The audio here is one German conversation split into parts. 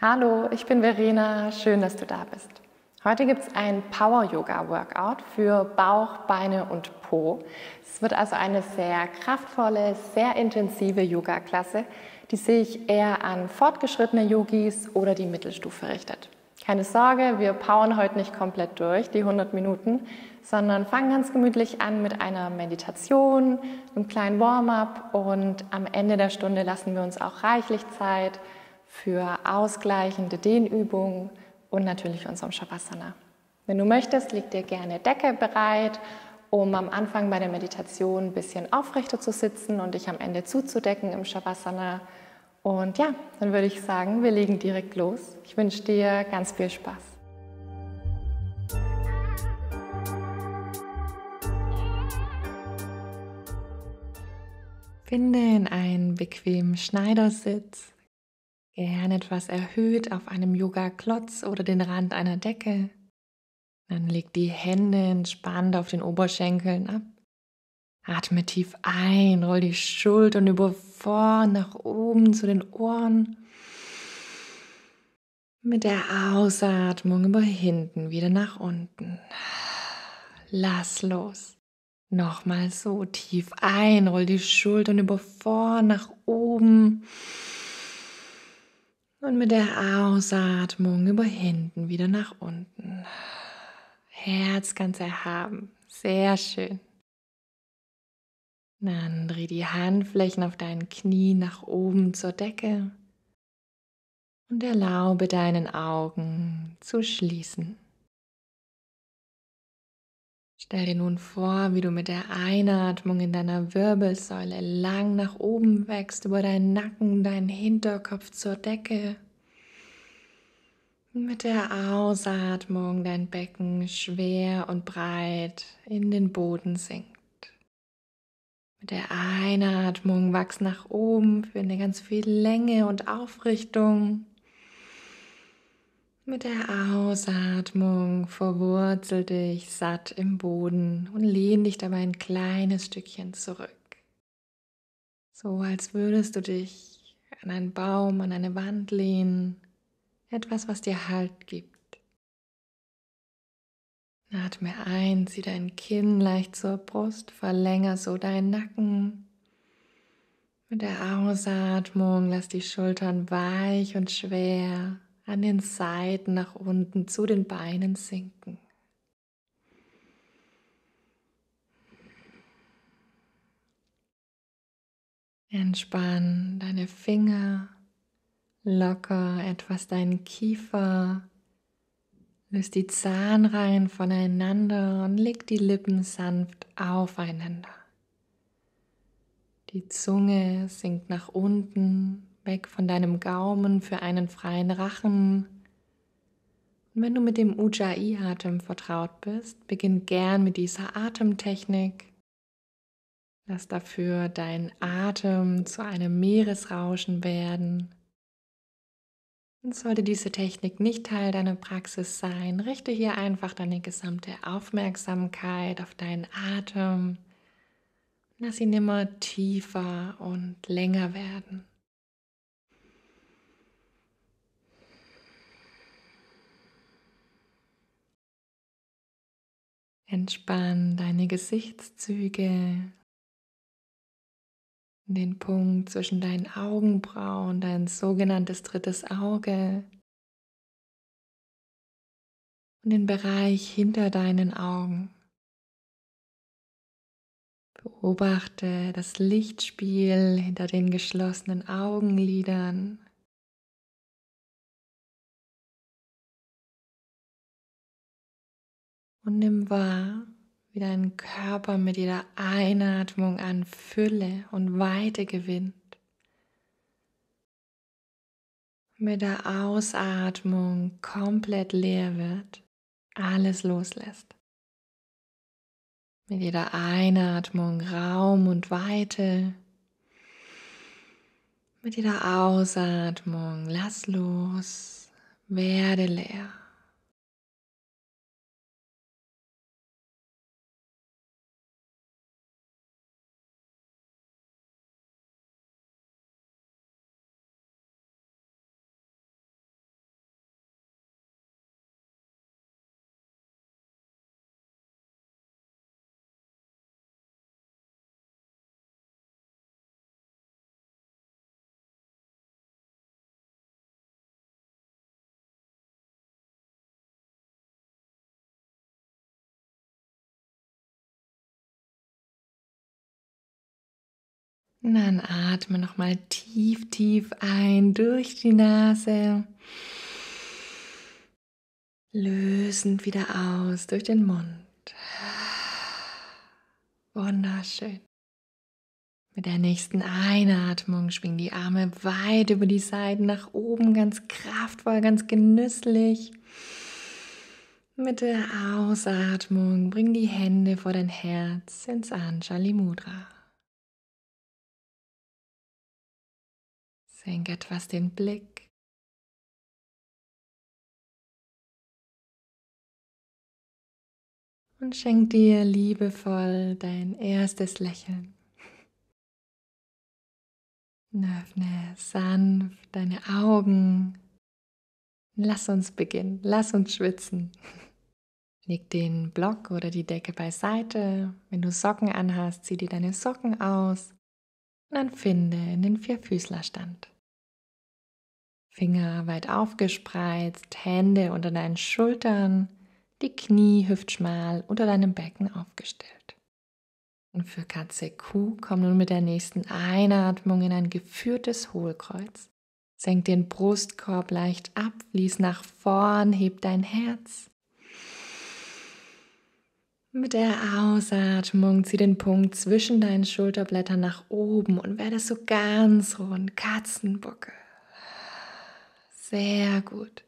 Hallo, ich bin Verena, schön, dass du da bist. Heute gibt es ein Power-Yoga-Workout für Bauch, Beine und Po. Es wird also eine sehr kraftvolle, sehr intensive Yoga-Klasse, die sich eher an fortgeschrittene Yogis oder die Mittelstufe richtet. Keine Sorge, wir powern heute nicht komplett durch, die 100 Minuten, sondern fangen ganz gemütlich an mit einer Meditation, einem kleinen Warm-up und am Ende der Stunde lassen wir uns auch reichlich Zeit, für ausgleichende Dehnübungen und natürlich unserem Shavasana. Wenn du möchtest, leg dir gerne Decke bereit, um am Anfang bei der Meditation ein bisschen aufrechter zu sitzen und dich am Ende zuzudecken im Shavasana. Und ja, dann würde ich sagen, wir legen direkt los. Ich wünsche dir ganz viel Spaß. Finde in einen bequemen Schneidersitz Gern etwas erhöht auf einem Yoga-Klotz oder den Rand einer Decke. Dann leg die Hände entspannt auf den Oberschenkeln ab. Atme tief ein, roll die Schultern über vorn nach oben zu den Ohren. Mit der Ausatmung über hinten wieder nach unten. Lass los. Nochmal so tief ein, roll die Schultern über vorn nach oben. Und mit der Ausatmung über hinten wieder nach unten. Herz ganz erhaben. Sehr schön. Dann dreh die Handflächen auf deinen Knien nach oben zur Decke und erlaube deinen Augen zu schließen. Stell dir nun vor, wie du mit der Einatmung in deiner Wirbelsäule lang nach oben wächst, über deinen Nacken, deinen Hinterkopf zur Decke. Mit der Ausatmung dein Becken schwer und breit in den Boden sinkt. Mit der Einatmung wachst nach oben für eine ganz viel Länge und Aufrichtung. Mit der Ausatmung verwurzel dich satt im Boden und lehn dich dabei ein kleines Stückchen zurück. So als würdest du dich an einen Baum, an eine Wand lehnen, etwas, was dir Halt gibt. Atme ein, zieh dein Kinn leicht zur Brust, verlänger so deinen Nacken. Mit der Ausatmung lass die Schultern weich und schwer an den Seiten nach unten zu den Beinen sinken. Entspann deine Finger, locker etwas deinen Kiefer, löst die Zahnreihen voneinander und leg die Lippen sanft aufeinander. Die Zunge sinkt nach unten weg von deinem Gaumen für einen freien Rachen. Und wenn du mit dem Ujjayi-Atem vertraut bist, beginn gern mit dieser Atemtechnik. Lass dafür dein Atem zu einem Meeresrauschen werden. Und sollte diese Technik nicht Teil deiner Praxis sein, richte hier einfach deine gesamte Aufmerksamkeit auf deinen Atem. Lass ihn immer tiefer und länger werden. Entspann deine Gesichtszüge, den Punkt zwischen deinen Augenbrauen, dein sogenanntes drittes Auge und den Bereich hinter deinen Augen. Beobachte das Lichtspiel hinter den geschlossenen Augenlidern. Und nimm wahr, wie dein Körper mit jeder Einatmung an Fülle und Weite gewinnt. Mit der Ausatmung komplett leer wird, alles loslässt. Mit jeder Einatmung Raum und Weite. Mit jeder Ausatmung lass los, werde leer. Und dann atme nochmal tief, tief ein durch die Nase. Lösend wieder aus durch den Mund. Wunderschön. Mit der nächsten Einatmung schwingen die Arme weit über die Seiten nach oben, ganz kraftvoll, ganz genüsslich. Mit der Ausatmung bring die Hände vor dein Herz ins Anjali Mudra. Senk etwas den Blick. Und schenk dir liebevoll dein erstes Lächeln. Und öffne sanft deine Augen. Lass uns beginnen. Lass uns schwitzen. Leg den Block oder die Decke beiseite. Wenn du Socken anhast, zieh dir deine Socken aus und dann finde in den Vierfüßlerstand. Finger weit aufgespreizt, Hände unter deinen Schultern, die Knie hüftschmal unter deinem Becken aufgestellt. Und für Katze Q komm nun mit der nächsten Einatmung in ein geführtes Hohlkreuz. Senk den Brustkorb leicht ab, fließ nach vorn, heb dein Herz. Mit der Ausatmung zieh den Punkt zwischen deinen Schulterblättern nach oben und werde so ganz rund, Katzenbuckel. Sehr gut.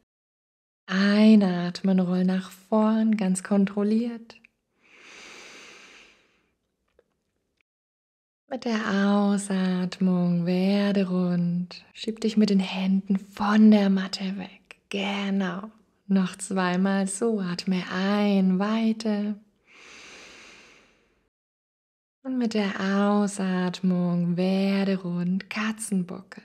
Einatmen, roll nach vorn, ganz kontrolliert. Mit der Ausatmung werde rund. Schieb dich mit den Händen von der Matte weg. Genau. Noch zweimal so. Atme ein, weite. Und mit der Ausatmung werde rund Katzenbuckel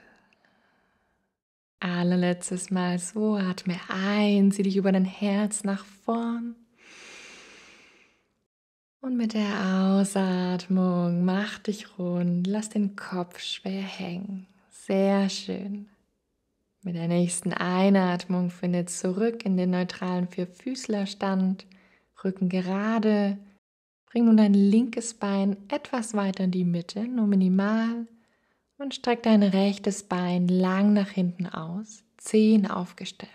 allerletztes Mal so, atme ein, zieh dich über dein Herz nach vorn. Und mit der Ausatmung mach dich rund, lass den Kopf schwer hängen. Sehr schön. Mit der nächsten Einatmung findet zurück in den neutralen Vierfüßlerstand, Rücken gerade. Bring nun dein linkes Bein etwas weiter in die Mitte, nur minimal und streck dein rechtes Bein lang nach hinten aus, Zehen aufgestellt.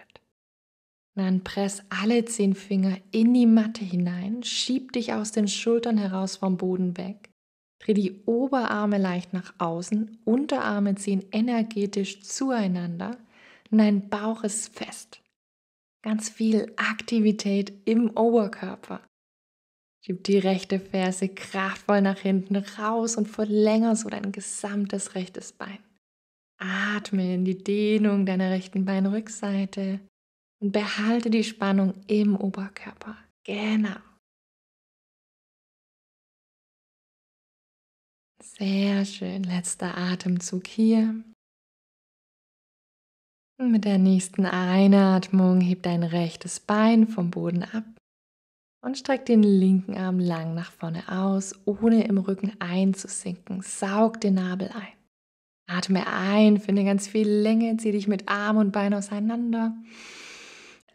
dann press alle zehn Finger in die Matte hinein, schieb dich aus den Schultern heraus vom Boden weg. Dreh die Oberarme leicht nach außen, Unterarme ziehen energetisch zueinander dein Bauch ist fest. Ganz viel Aktivität im Oberkörper. Gib die rechte Ferse kraftvoll nach hinten raus und verlänger so dein gesamtes rechtes Bein. Atme in die Dehnung deiner rechten Beinrückseite und behalte die Spannung im Oberkörper. Genau. Sehr schön. Letzter Atemzug hier. Und mit der nächsten Einatmung heb dein rechtes Bein vom Boden ab. Und streck den linken Arm lang nach vorne aus, ohne im Rücken einzusinken. Saug den Nabel ein. Atme ein, finde ganz viel Länge, zieh dich mit Arm und Bein auseinander.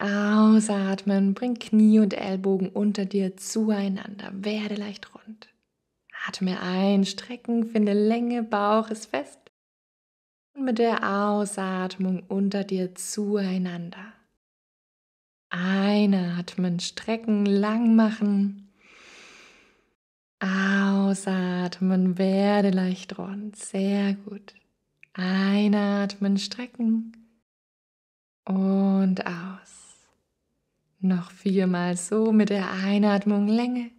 Ausatmen, bring Knie und Ellbogen unter dir zueinander, werde leicht rund. Atme ein, strecken, finde Länge, Bauch ist fest. Und mit der Ausatmung unter dir zueinander. Einatmen, strecken, lang machen. Ausatmen, werde leicht rund. Sehr gut. Einatmen, strecken. Und aus. Noch viermal so mit der Einatmung Länge,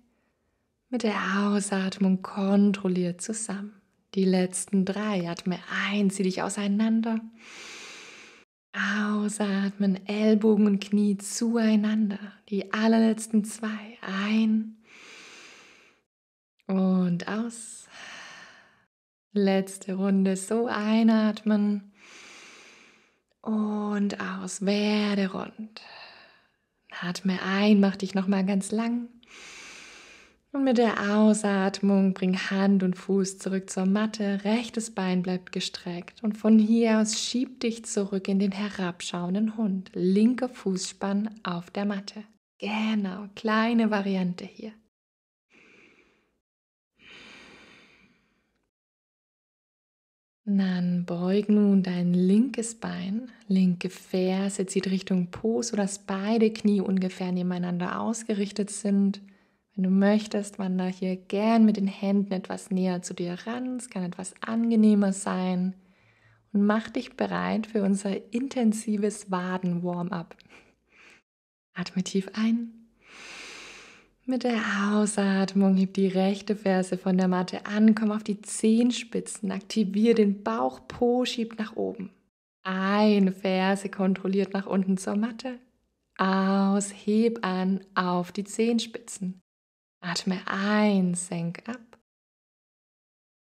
mit der Ausatmung kontrolliert zusammen. Die letzten drei. Atme ein, zieh dich auseinander. Ausatmen, Ellbogen und Knie zueinander. Die allerletzten zwei. Ein und aus. Letzte Runde. So einatmen und aus. Werde rund. Atme ein, mach dich nochmal ganz lang. Und mit der Ausatmung bring Hand und Fuß zurück zur Matte, rechtes Bein bleibt gestreckt und von hier aus schieb dich zurück in den herabschauenden Hund, linker Fußspann auf der Matte. Genau, kleine Variante hier. Dann beug nun dein linkes Bein, linke Ferse zieht Richtung Po, sodass beide Knie ungefähr nebeneinander ausgerichtet sind. Wenn du möchtest, wander hier gern mit den Händen etwas näher zu dir ran. Es kann etwas angenehmer sein. Und mach dich bereit für unser intensives Waden-Warm-up. Atme tief ein. Mit der Ausatmung heb die rechte Ferse von der Matte an, komm auf die Zehenspitzen, aktiviere den Bauch, Po schiebt nach oben. Ein Ferse kontrolliert nach unten zur Matte. Aus, heb an auf die Zehenspitzen. Atme ein, senk ab.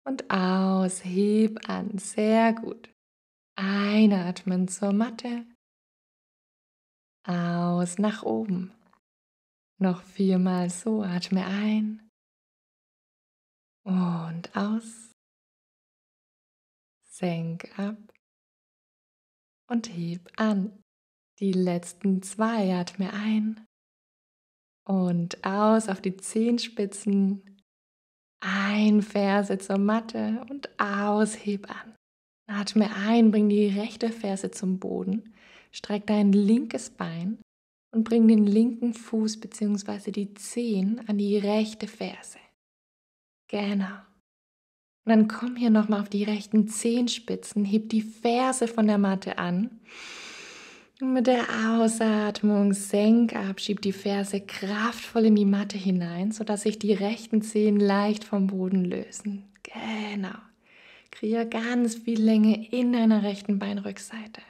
Und aus, heb an. Sehr gut. Einatmen zur Matte. Aus, nach oben. Noch viermal so, atme ein. Und aus. Senk ab. Und heb an. Die letzten zwei atme ein und aus auf die Zehenspitzen. Ein Ferse zur Matte und aus, heb an. Atme ein, bring die rechte Ferse zum Boden, streck dein linkes Bein und bring den linken Fuß bzw. die Zehen an die rechte Ferse. Genau. Und dann komm hier nochmal auf die rechten Zehenspitzen, heb die Ferse von der Matte an mit der Ausatmung senk ab, schieb die Ferse kraftvoll in die Matte hinein, sodass sich die rechten Zehen leicht vom Boden lösen. Genau. Kriege ganz viel Länge in deiner rechten Beinrückseite.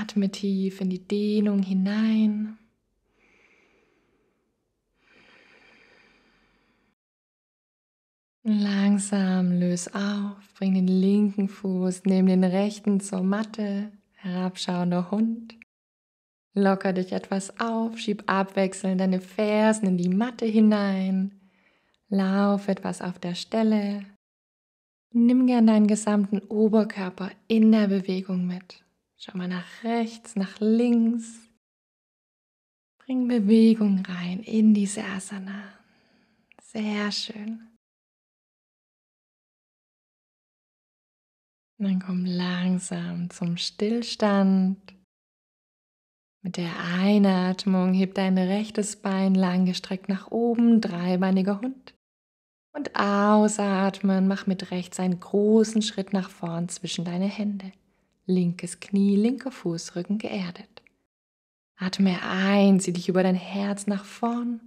Atme tief in die Dehnung hinein. Langsam löse auf, bring den linken Fuß neben den rechten zur Matte, herabschauender Hund. Locker dich etwas auf, schieb abwechselnd deine Fersen in die Matte hinein. Lauf etwas auf der Stelle. Nimm gern deinen gesamten Oberkörper in der Bewegung mit. Schau mal nach rechts, nach links. Bring Bewegung rein in diese Asana. Sehr schön. Und dann komm langsam zum Stillstand. Mit der Einatmung heb dein rechtes Bein langgestreckt nach oben, dreibeiniger Hund. Und ausatmen, mach mit rechts einen großen Schritt nach vorn zwischen deine Hände. Linkes Knie, linker Fußrücken geerdet. Atme ein, zieh dich über dein Herz nach vorn.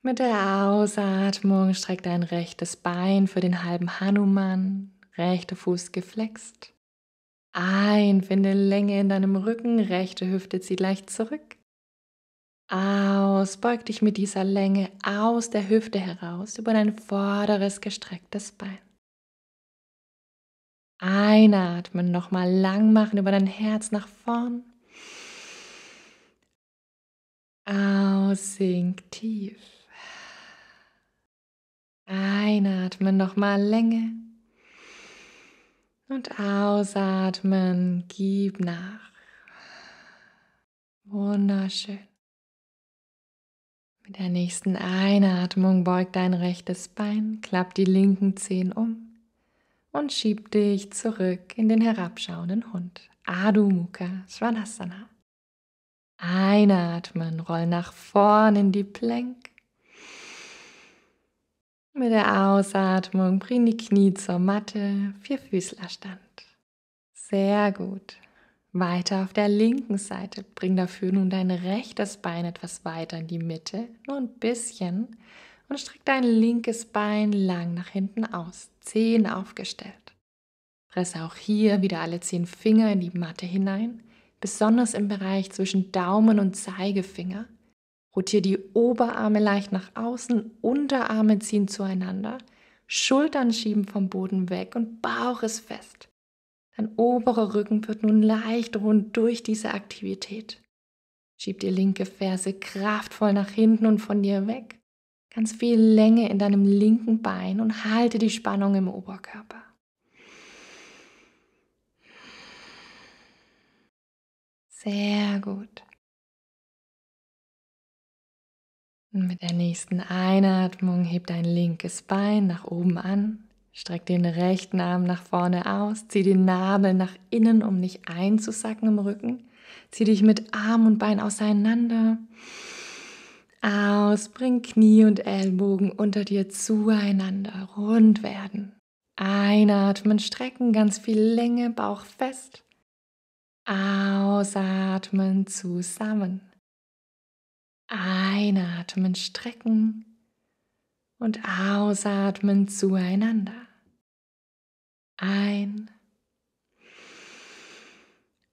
Mit der Ausatmung streck dein rechtes Bein für den halben Hanuman rechter Fuß geflext. Ein, finde Länge in deinem Rücken, rechte Hüfte zieht leicht zurück. Aus, beug dich mit dieser Länge aus der Hüfte heraus über dein vorderes gestrecktes Bein. Einatmen, nochmal lang machen über dein Herz nach vorn. Aus, sink tief. Einatmen, nochmal Länge. Und ausatmen, gib nach. Wunderschön. Mit der nächsten Einatmung beugt dein rechtes Bein, klappt die linken Zehen um und schiebt dich zurück in den herabschauenden Hund. Adho Mukha Svanasana. Einatmen, roll nach vorn in die Plank. Mit der Ausatmung bring die Knie zur Matte, Vierfüßlerstand. Sehr gut. Weiter auf der linken Seite. Bring dafür nun dein rechtes Bein etwas weiter in die Mitte, nur ein bisschen, und streck dein linkes Bein lang nach hinten aus, Zehen aufgestellt. Presse auch hier wieder alle zehn Finger in die Matte hinein, besonders im Bereich zwischen Daumen und Zeigefinger Rotiere die Oberarme leicht nach außen, Unterarme ziehen zueinander, Schultern schieben vom Boden weg und Bauch ist fest. Dein oberer Rücken wird nun leicht rund durch diese Aktivität. Schieb die linke Ferse kraftvoll nach hinten und von dir weg. Ganz viel Länge in deinem linken Bein und halte die Spannung im Oberkörper. Sehr gut. Mit der nächsten Einatmung heb dein linkes Bein nach oben an, streck den rechten Arm nach vorne aus, zieh den Nabel nach innen, um nicht einzusacken im Rücken. Zieh dich mit Arm und Bein auseinander. Aus, bring Knie und Ellbogen unter dir zueinander, rund werden. Einatmen, strecken, ganz viel Länge, Bauch fest. Ausatmen, zusammen. Einatmen strecken und ausatmen zueinander. Ein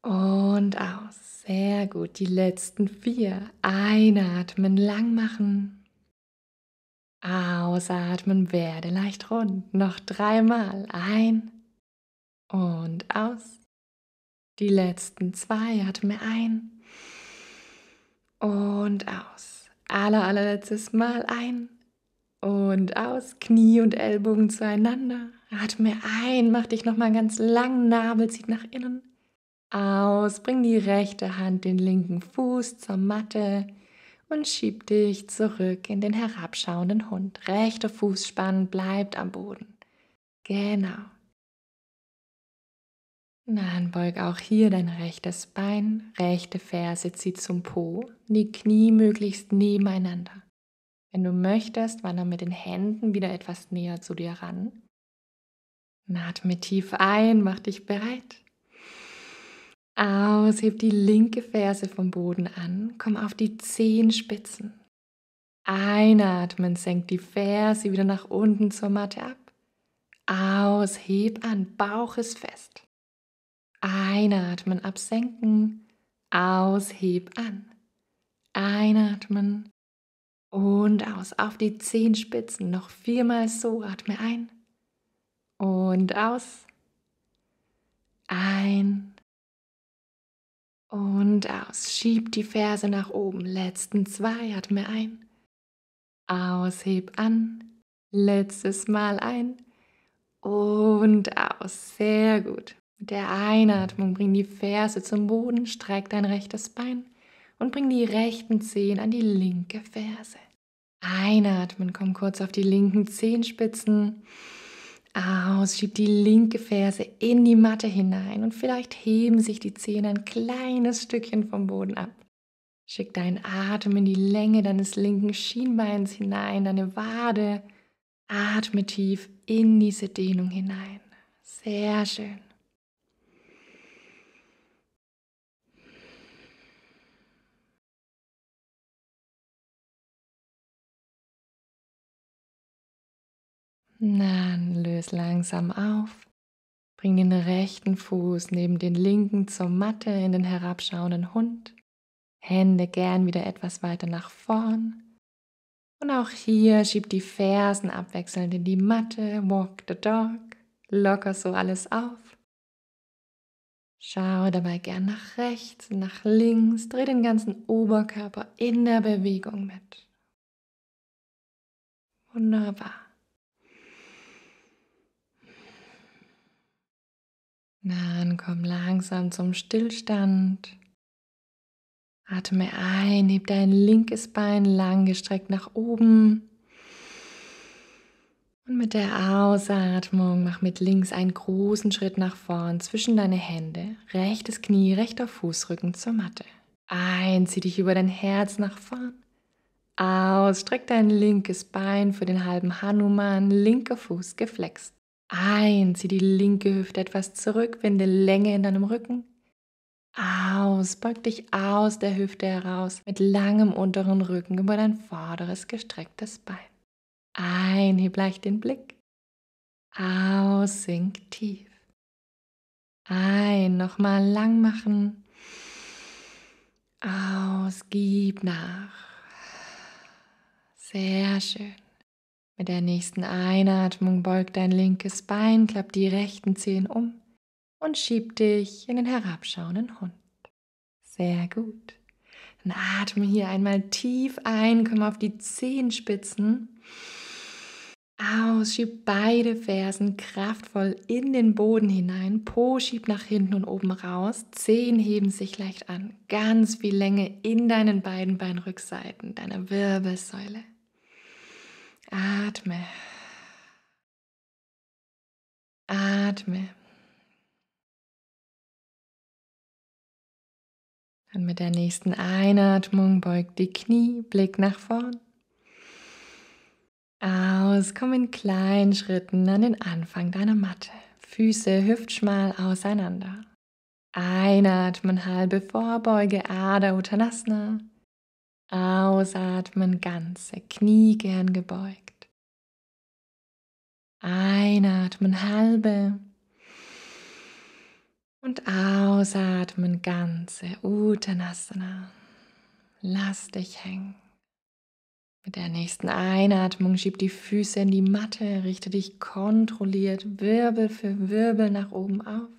und aus. Sehr gut. Die letzten vier. Einatmen, lang machen. Ausatmen, werde leicht rund. Noch dreimal. Ein und aus. Die letzten zwei. Atme ein und aus. Aller, allerletztes Mal ein und aus. Knie und Ellbogen zueinander. Atme ein, mach dich nochmal ganz lang, Nabel zieht nach innen. Aus, bring die rechte Hand den linken Fuß zur Matte und schieb dich zurück in den herabschauenden Hund. Rechter Fuß spannend bleibt am Boden. Genau. Dann beug auch hier dein rechtes Bein, rechte Ferse zieht zum Po, die Knie möglichst nebeneinander. Wenn du möchtest, wander mit den Händen wieder etwas näher zu dir ran. atme tief ein, mach dich bereit. Aus, heb die linke Ferse vom Boden an, komm auf die Zehenspitzen. Einatmen, senk die Ferse wieder nach unten zur Matte ab. Aus, heb an, Bauch ist fest. Einatmen, absenken. ausheb an. Einatmen und aus. Auf die Zehenspitzen noch viermal so. Atme ein und aus. Ein und aus. Schieb die Ferse nach oben. Letzten zwei. Atme ein. Ausheb an. Letztes Mal ein. Und aus. Sehr gut. Mit der Einatmung bring die Ferse zum Boden, streck dein rechtes Bein und bring die rechten Zehen an die linke Ferse. Einatmen, komm kurz auf die linken Zehenspitzen. Aus, schieb die linke Ferse in die Matte hinein und vielleicht heben sich die Zehen ein kleines Stückchen vom Boden ab. Schick deinen Atem in die Länge deines linken Schienbeins hinein, deine Wade. Atme tief in diese Dehnung hinein. Sehr schön. Dann löse langsam auf. Bring den rechten Fuß neben den linken zur Matte in den herabschauenden Hund. Hände gern wieder etwas weiter nach vorn. Und auch hier schieb die Fersen abwechselnd in die Matte, walk the dog, locker so alles auf. Schau dabei gern nach rechts, nach links, dreh den ganzen Oberkörper in der Bewegung mit. Wunderbar. Dann komm langsam zum Stillstand. Atme ein, heb dein linkes Bein langgestreckt nach oben. Und mit der Ausatmung mach mit links einen großen Schritt nach vorn zwischen deine Hände, rechtes Knie, rechter Fußrücken zur Matte. Ein, zieh dich über dein Herz nach vorn. Aus, streck dein linkes Bein für den halben Hanuman, linker Fuß geflext. Ein, zieh die linke Hüfte etwas zurück, finde Länge in deinem Rücken. Aus, beug dich aus der Hüfte heraus mit langem unteren Rücken über dein vorderes gestrecktes Bein. Ein, heb leicht den Blick. Aus, sink tief. Ein, nochmal lang machen. Aus, gib nach. Sehr schön. Mit der nächsten Einatmung beugt dein linkes Bein, klappt die rechten Zehen um und schiebt dich in den herabschauenden Hund. Sehr gut. Dann atme hier einmal tief ein, komm auf die Zehenspitzen. Aus, schieb beide Fersen kraftvoll in den Boden hinein. Po schieb nach hinten und oben raus. Zehen heben sich leicht an. Ganz viel Länge in deinen beiden Beinrückseiten, deiner Wirbelsäule. Atme. Atme. Dann mit der nächsten Einatmung beugt die Knie, Blick nach vorn. Aus, komm in kleinen Schritten an den Anfang deiner Matte. Füße hüftschmal auseinander. Einatmen, halbe Vorbeuge, Adha Uttanasana. Ausatmen, ganze Knie gern gebeugt. Einatmen, halbe. Und ausatmen, ganze Uttanasana. Lass dich hängen. Mit der nächsten Einatmung schieb die Füße in die Matte, richte dich kontrolliert Wirbel für Wirbel nach oben auf.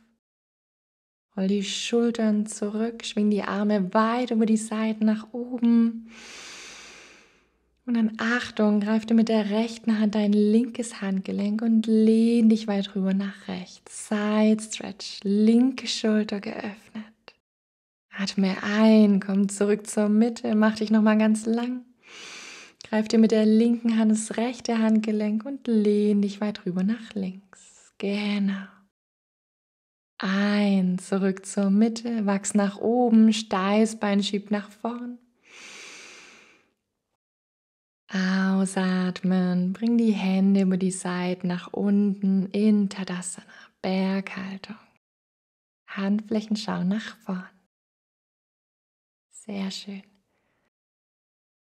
Roll die Schultern zurück, schwing die Arme weit über die Seiten nach oben. Und dann Achtung, greif dir mit der rechten Hand dein linkes Handgelenk und lehn dich weit rüber nach rechts. Side Stretch, linke Schulter geöffnet. Atme ein, komm zurück zur Mitte, mach dich nochmal ganz lang. Greif dir mit der linken Hand das rechte Handgelenk und lehn dich weit rüber nach links. Genau. Ein, zurück zur Mitte, Wachs nach oben, Steißbein schiebt nach vorn. Ausatmen, bring die Hände über die Seiten nach unten in Tadasana, Berghaltung. Handflächen schauen nach vorn. Sehr schön.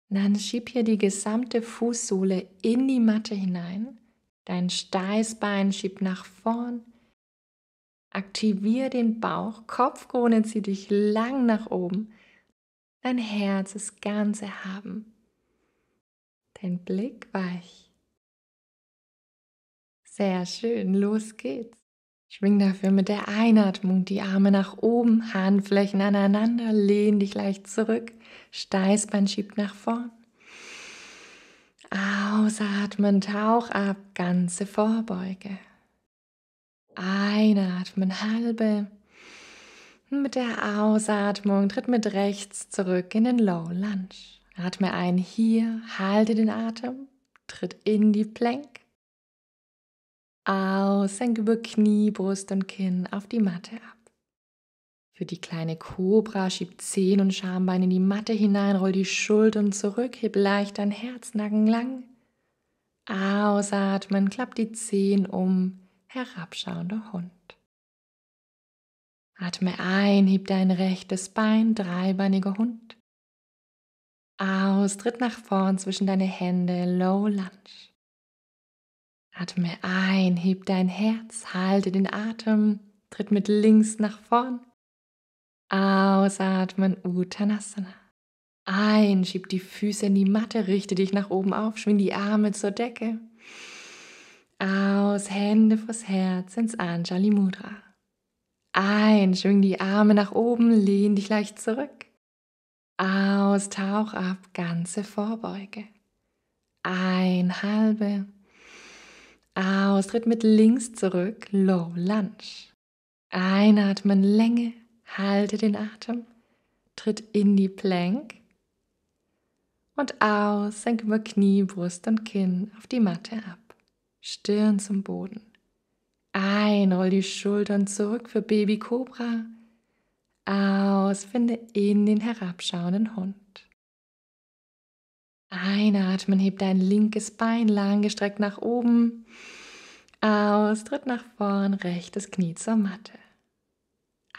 Dann schieb hier die gesamte Fußsohle in die Matte hinein. Dein Steißbein schiebt nach vorn. Aktiviere den Bauch, Kopfkrone zieht dich lang nach oben. Dein Herz ist ganz erhaben. Dein Blick weich. Sehr schön, los geht's. Schwing dafür mit der Einatmung die Arme nach oben, Handflächen aneinander, lehn dich leicht zurück, Steißbein schiebt nach vorn. Ausatmen, tauch ab, ganze Vorbeuge. Einatmen, halbe. Mit der Ausatmung tritt mit rechts zurück in den Low Lunge. Atme ein hier, halte den Atem, tritt in die Plank. Aus, senke über Knie, Brust und Kinn auf die Matte ab. Für die kleine Cobra schieb Zehen und Schambein in die Matte hinein, roll die Schultern zurück, heb leicht dein Herznacken lang. Ausatmen, klapp die Zehen um, herabschauender Hund. Atme ein, hieb dein rechtes Bein, dreibeiniger Hund. Aus, tritt nach vorn zwischen deine Hände, Low Lunge. Atme ein, heb dein Herz, halte den Atem, tritt mit links nach vorn. Ausatmen, Uttanasana. Ein, schieb die Füße in die Matte, richte dich nach oben auf, schwing die Arme zur Decke. Aus, Hände vors Herz ins Anjali Mudra. Ein, schwing die Arme nach oben, lehn dich leicht zurück. Aus, tauch ab, ganze Vorbeuge. Ein, halbe. Aus, tritt mit links zurück, Low Lunge. Einatmen, Länge, halte den Atem, tritt in die Plank. Und aus, senk über Knie, Brust und Kinn auf die Matte ab. Stirn zum Boden. Ein, roll die Schultern zurück für Baby Cobra. Aus, finde in den herabschauenden Hund. Einatmen, heb dein linkes Bein langgestreckt nach oben. Aus, tritt nach vorn, rechtes Knie zur Matte.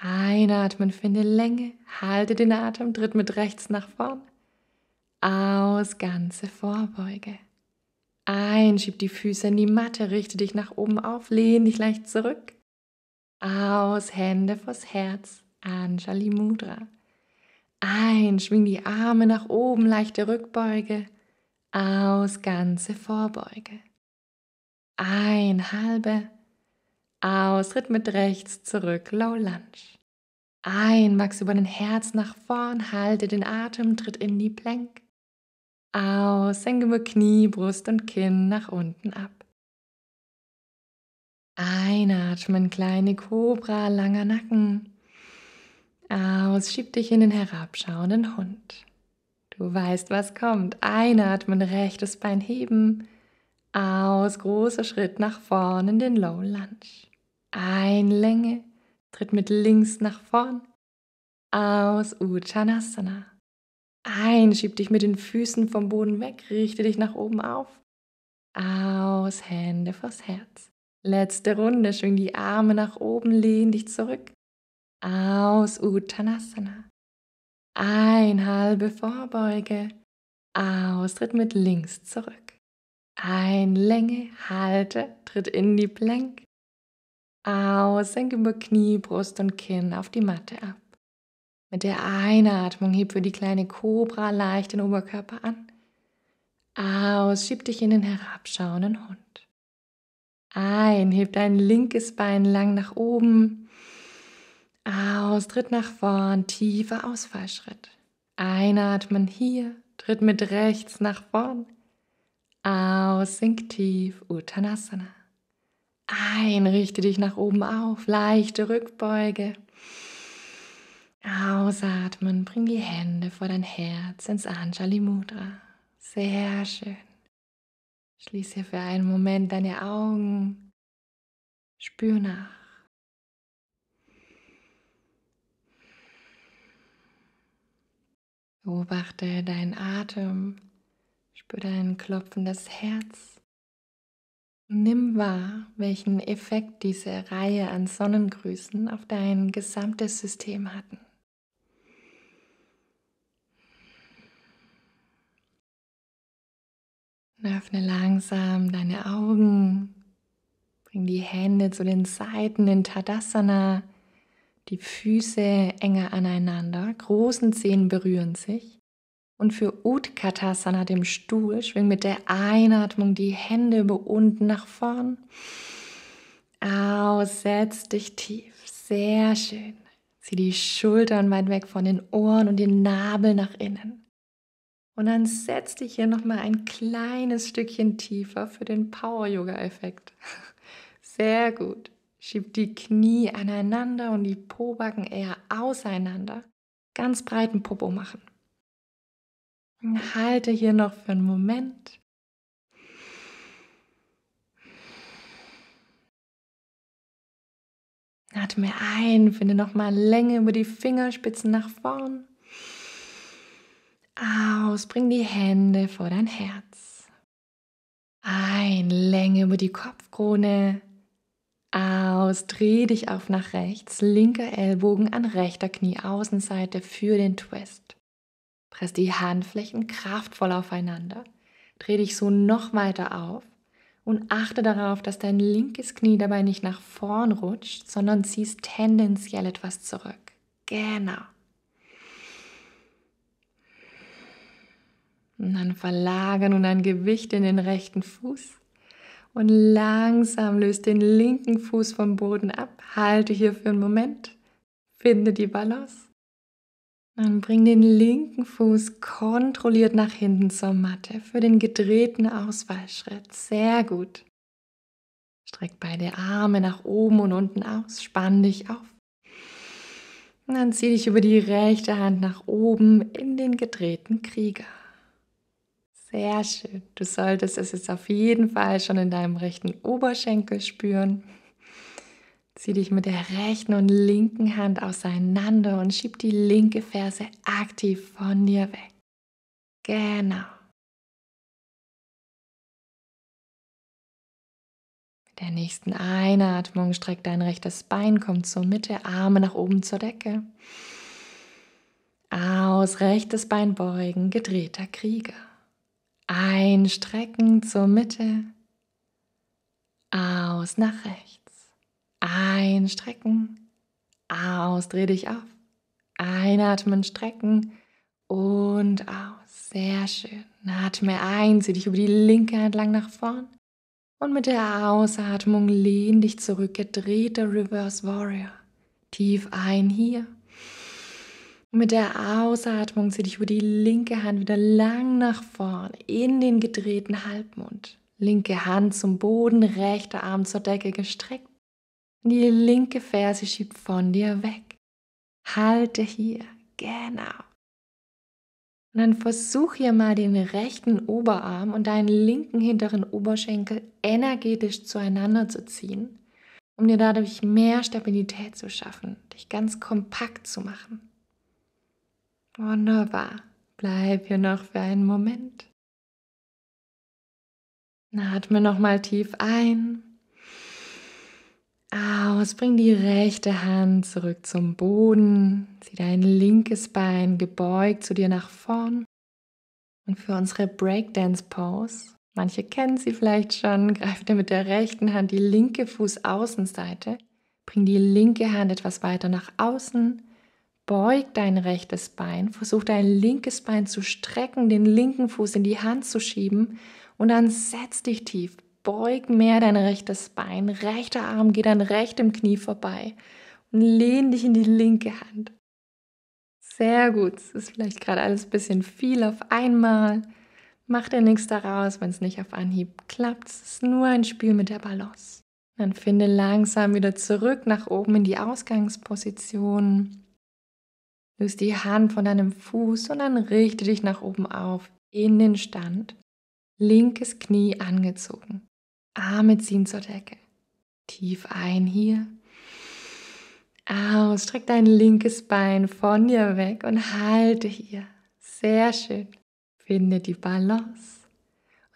Einatmen, finde Länge, halte den Atem, tritt mit rechts nach vorn. Aus, ganze Vorbeuge. Ein, schieb die Füße in die Matte, richte dich nach oben auf, lehn dich leicht zurück. Aus, Hände vors Herz, Anjali Mudra. Ein, schwing die Arme nach oben, leichte Rückbeuge. Aus, ganze Vorbeuge. Ein, halbe. Aus, Ritt mit rechts zurück, Low Lunge. Ein, magst über dein Herz nach vorn, halte den Atem, tritt in die Plank aus, senke über Knie, Brust und Kinn nach unten ab. Einatmen, kleine Kobra, langer Nacken. Aus, schieb dich in den herabschauenden Hund. Du weißt, was kommt. Einatmen, rechtes Bein heben. Aus, großer Schritt nach vorn in den Low Lunge. Ein, Länge, tritt mit links nach vorn. Aus, Uchanasana. Ein, schieb dich mit den Füßen vom Boden weg, richte dich nach oben auf. Aus, Hände vors Herz. Letzte Runde, schwing die Arme nach oben, lehn dich zurück. Aus, Uttanasana. Ein, halbe Vorbeuge. Aus, tritt mit links zurück. Ein, Länge, halte, tritt in die Plank. Aus, senke über Knie, Brust und Kinn auf die Matte ab. Mit der Einatmung heb für die kleine Kobra leicht den Oberkörper an. Aus, schieb dich in den herabschauenden Hund. Ein, heb dein linkes Bein lang nach oben. Aus, tritt nach vorn, tiefer Ausfallschritt. Einatmen hier, tritt mit rechts nach vorn. Aus, sink tief, Uttanasana. Ein, richte dich nach oben auf, leichte Rückbeuge. Ausatmen, bring die Hände vor dein Herz ins Anjali Mudra. Sehr schön. Schließ hier für einen Moment deine Augen. Spür nach. Beobachte deinen Atem. Spür dein klopfendes Herz. Nimm wahr, welchen Effekt diese Reihe an Sonnengrüßen auf dein gesamtes System hatten. öffne langsam deine Augen. Bring die Hände zu den Seiten in Tadasana. Die Füße enger aneinander, großen Zehen berühren sich. Und für Utkatasana, dem Stuhl, schwing mit der Einatmung die Hände über unten nach vorn. Aus, setz dich tief. Sehr schön. Zieh die Schultern weit weg von den Ohren und den Nabel nach innen. Und dann setz dich hier nochmal ein kleines Stückchen tiefer für den Power-Yoga-Effekt. Sehr gut. Schieb die Knie aneinander und die Pobacken eher auseinander. Ganz breiten Popo machen. Halte hier noch für einen Moment. Atme ein, finde nochmal Länge über die Fingerspitzen nach vorn aus, bring die Hände vor dein Herz. Ein, Länge über die Kopfkrone. Aus, dreh dich auf nach rechts, linker Ellbogen an rechter Knieaußenseite für den Twist. Press die Handflächen kraftvoll aufeinander. Dreh dich so noch weiter auf und achte darauf, dass dein linkes Knie dabei nicht nach vorn rutscht, sondern ziehst tendenziell etwas zurück. Genau. Und dann verlagere nun dein Gewicht in den rechten Fuß. Und langsam löst den linken Fuß vom Boden ab. Halte hier für einen Moment. Finde die Balance. Dann bring den linken Fuß kontrolliert nach hinten zur Matte für den gedrehten Ausfallschritt. Sehr gut. Streck beide Arme nach oben und unten aus. Spann dich auf. Und dann zieh dich über die rechte Hand nach oben in den gedrehten Krieger. Sehr schön. Du solltest es jetzt auf jeden Fall schon in deinem rechten Oberschenkel spüren. Zieh dich mit der rechten und linken Hand auseinander und schieb die linke Ferse aktiv von dir weg. Genau. Mit der nächsten Einatmung streck dein rechtes Bein, kommt zur Mitte, Arme nach oben zur Decke. Aus, rechtes Bein beugen, gedrehter Krieger. Einstrecken zur Mitte. Aus nach rechts. Einstrecken. Aus. Dreh dich auf. Einatmen, strecken und aus. Sehr schön. Atme ein, zieh dich über die linke Hand lang nach vorn. Und mit der Ausatmung lehn dich zurück, gedrehter Reverse Warrior. Tief ein hier mit der Ausatmung zieh dich über die linke Hand wieder lang nach vorn in den gedrehten Halbmond. Linke Hand zum Boden, rechter Arm zur Decke gestreckt. Die linke Ferse schiebt von dir weg. Halte hier, genau. Und dann versuch hier mal den rechten Oberarm und deinen linken hinteren Oberschenkel energetisch zueinander zu ziehen, um dir dadurch mehr Stabilität zu schaffen, dich ganz kompakt zu machen. Wunderbar. Bleib hier noch für einen Moment. Atme nochmal tief ein. Aus. Bring die rechte Hand zurück zum Boden. Zieh dein linkes Bein gebeugt zu dir nach vorn. Und für unsere Breakdance Pose, manche kennen sie vielleicht schon, greif dir mit der rechten Hand die linke Fußaußenseite. Bring die linke Hand etwas weiter nach außen Beug dein rechtes Bein, versuch dein linkes Bein zu strecken, den linken Fuß in die Hand zu schieben und dann setz dich tief. Beug mehr dein rechtes Bein, rechter Arm geht an rechtem Knie vorbei und lehn dich in die linke Hand. Sehr gut, es ist vielleicht gerade alles ein bisschen viel auf einmal. Mach dir nichts daraus, wenn es nicht auf Anhieb klappt. Es ist nur ein Spiel mit der Balance. Dann finde langsam wieder zurück nach oben in die Ausgangsposition. Löse die Hand von deinem Fuß und dann richte dich nach oben auf in den Stand. Linkes Knie angezogen. Arme ziehen zur Decke. Tief ein hier. Aus. Streck dein linkes Bein von dir weg und halte hier. Sehr schön. Finde die Balance.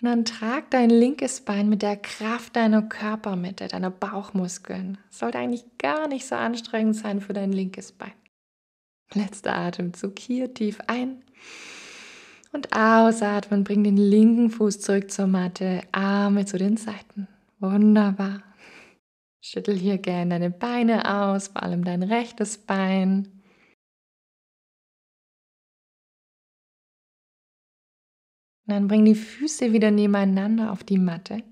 Und dann trag dein linkes Bein mit der Kraft deiner Körpermitte, deiner Bauchmuskeln. sollte eigentlich gar nicht so anstrengend sein für dein linkes Bein. Letzter Atemzug hier tief ein und ausatmen. Bring den linken Fuß zurück zur Matte, Arme zu den Seiten. Wunderbar. Schüttel hier gerne deine Beine aus, vor allem dein rechtes Bein. Dann bring die Füße wieder nebeneinander auf die Matte,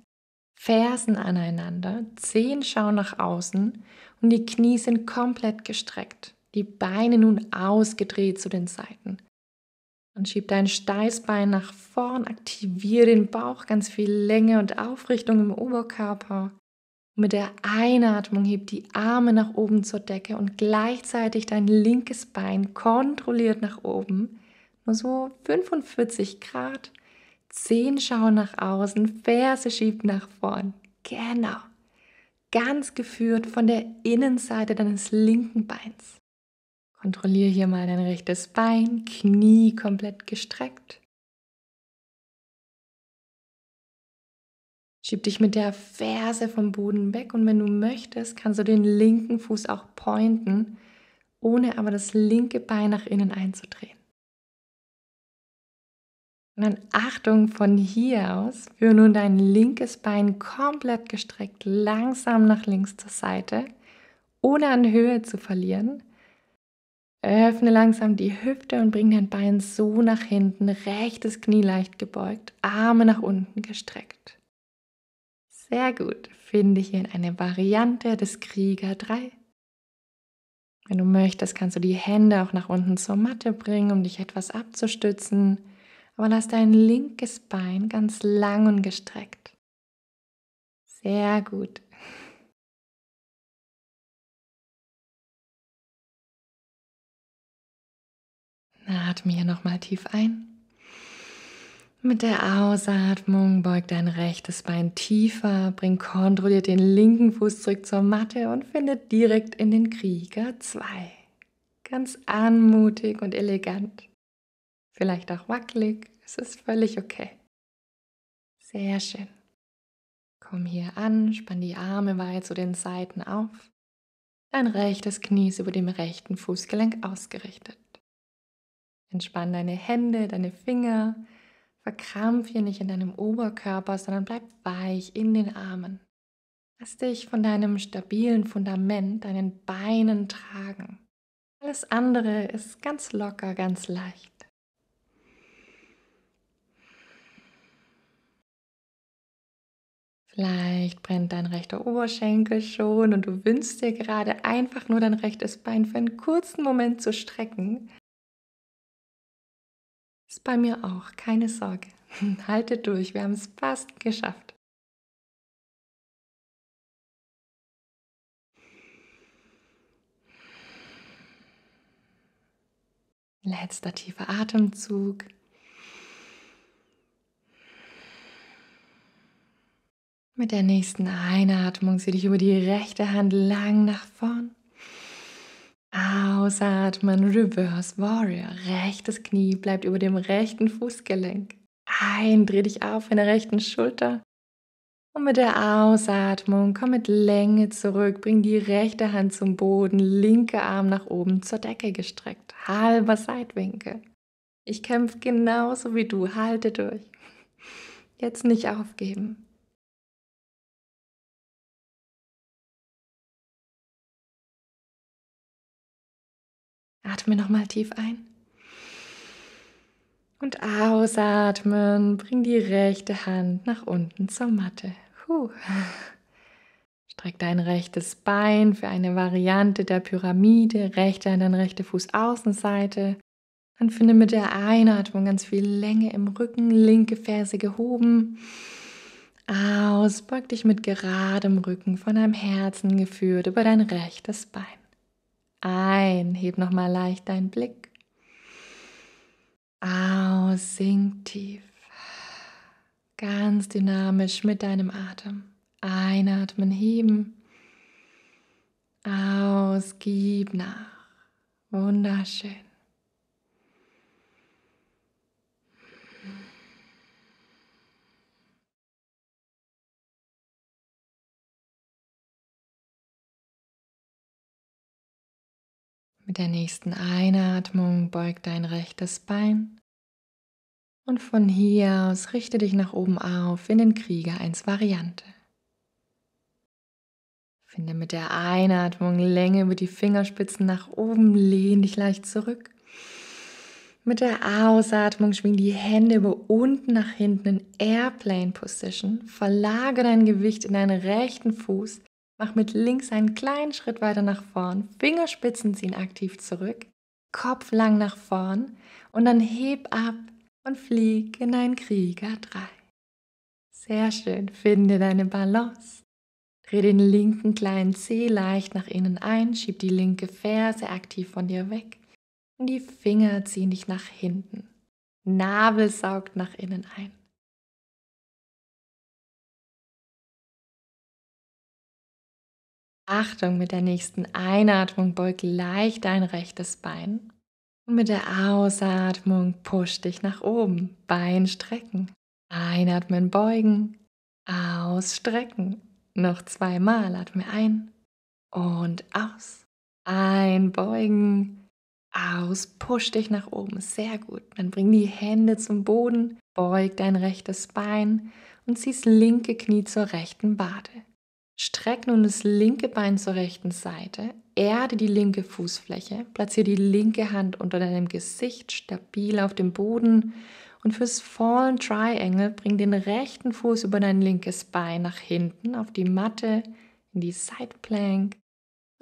Fersen aneinander, Zehen schauen nach außen und die Knie sind komplett gestreckt die Beine nun ausgedreht zu den Seiten. Dann schieb dein Steißbein nach vorn, aktiviere den Bauch, ganz viel Länge und Aufrichtung im Oberkörper. Mit der Einatmung heb die Arme nach oben zur Decke und gleichzeitig dein linkes Bein kontrolliert nach oben. Nur so 45 Grad. Zehen schauen nach außen, Ferse schiebt nach vorn. Genau. Ganz geführt von der Innenseite deines linken Beins. Kontrolliere hier mal dein rechtes Bein, Knie komplett gestreckt. Schieb dich mit der Ferse vom Boden weg und wenn du möchtest, kannst du den linken Fuß auch pointen, ohne aber das linke Bein nach innen einzudrehen. Und dann Achtung von hier aus, führe nun dein linkes Bein komplett gestreckt langsam nach links zur Seite, ohne an Höhe zu verlieren Öffne langsam die Hüfte und bring dein Bein so nach hinten, rechtes Knie leicht gebeugt, Arme nach unten gestreckt. Sehr gut, finde hier in eine Variante des Krieger 3. Wenn du möchtest, kannst du die Hände auch nach unten zur Matte bringen, um dich etwas abzustützen, aber lass dein linkes Bein ganz lang und gestreckt. Sehr gut. Atme hier nochmal tief ein. Mit der Ausatmung beugt dein rechtes Bein tiefer, bring kontrolliert den linken Fuß zurück zur Matte und findet direkt in den Krieger 2. Ganz anmutig und elegant. Vielleicht auch wackelig, es ist völlig okay. Sehr schön. Komm hier an, spann die Arme weit zu den Seiten auf. Dein rechtes Knie ist über dem rechten Fußgelenk ausgerichtet. Entspann deine Hände, deine Finger. Verkrampf hier nicht in deinem Oberkörper, sondern bleib weich in den Armen. Lass dich von deinem stabilen Fundament, deinen Beinen tragen. Alles andere ist ganz locker, ganz leicht. Vielleicht brennt dein rechter Oberschenkel schon und du wünschst dir gerade einfach nur dein rechtes Bein für einen kurzen Moment zu strecken bei mir auch, keine Sorge. Halte durch, wir haben es fast geschafft. Letzter tiefer Atemzug. Mit der nächsten Einatmung zieh dich über die rechte Hand lang nach vorn. Ausatmen, Reverse Warrior. Rechtes Knie bleibt über dem rechten Fußgelenk. Ein, dreh dich auf in der rechten Schulter. Und mit der Ausatmung komm mit Länge zurück, bring die rechte Hand zum Boden, linke Arm nach oben zur Decke gestreckt, halber Seitwinkel. Ich kämpfe genauso wie du, halte durch. Jetzt nicht aufgeben. Atme nochmal tief ein. Und ausatmen, bring die rechte Hand nach unten zur Matte. Huh. Streck dein rechtes Bein für eine Variante der Pyramide, rechte Hand an rechte Fußaußenseite. Dann finde mit der Einatmung ganz viel Länge im Rücken, linke Ferse gehoben. Aus, beug dich mit geradem Rücken von deinem Herzen geführt über dein rechtes Bein. Ein, heb nochmal leicht deinen Blick. Aus, sink tief. Ganz dynamisch mit deinem Atem. Einatmen, heben. Aus, gib nach. Wunderschön. Mit der nächsten Einatmung beug dein rechtes Bein. Und von hier aus richte dich nach oben auf in den Krieger 1 Variante. Finde mit der Einatmung Länge über die Fingerspitzen nach oben, lehn dich leicht zurück. Mit der Ausatmung schwing die Hände über unten nach hinten in Airplane Position. Verlage dein Gewicht in deinen rechten Fuß, Mach mit links einen kleinen Schritt weiter nach vorn. Fingerspitzen ziehen aktiv zurück. Kopf lang nach vorn. Und dann heb ab und flieg in einen Krieger 3. Sehr schön. Finde deine Balance. Dreh den linken kleinen Zeh leicht nach innen ein. Schieb die linke Ferse aktiv von dir weg. Und die Finger ziehen dich nach hinten. Nabel saugt nach innen ein. Achtung, mit der nächsten Einatmung beug leicht dein rechtes Bein. Und mit der Ausatmung push dich nach oben. Bein strecken. Einatmen, beugen. Ausstrecken. Noch zweimal. Atme ein. Und aus. Einbeugen. Aus. Push dich nach oben. Sehr gut. Dann bring die Hände zum Boden. Beug dein rechtes Bein und ziehst linke Knie zur rechten Bade. Streck nun das linke Bein zur rechten Seite, erde die linke Fußfläche, platziere die linke Hand unter deinem Gesicht stabil auf dem Boden und fürs Fallen Triangle bring den rechten Fuß über dein linkes Bein nach hinten auf die Matte, in die Side Plank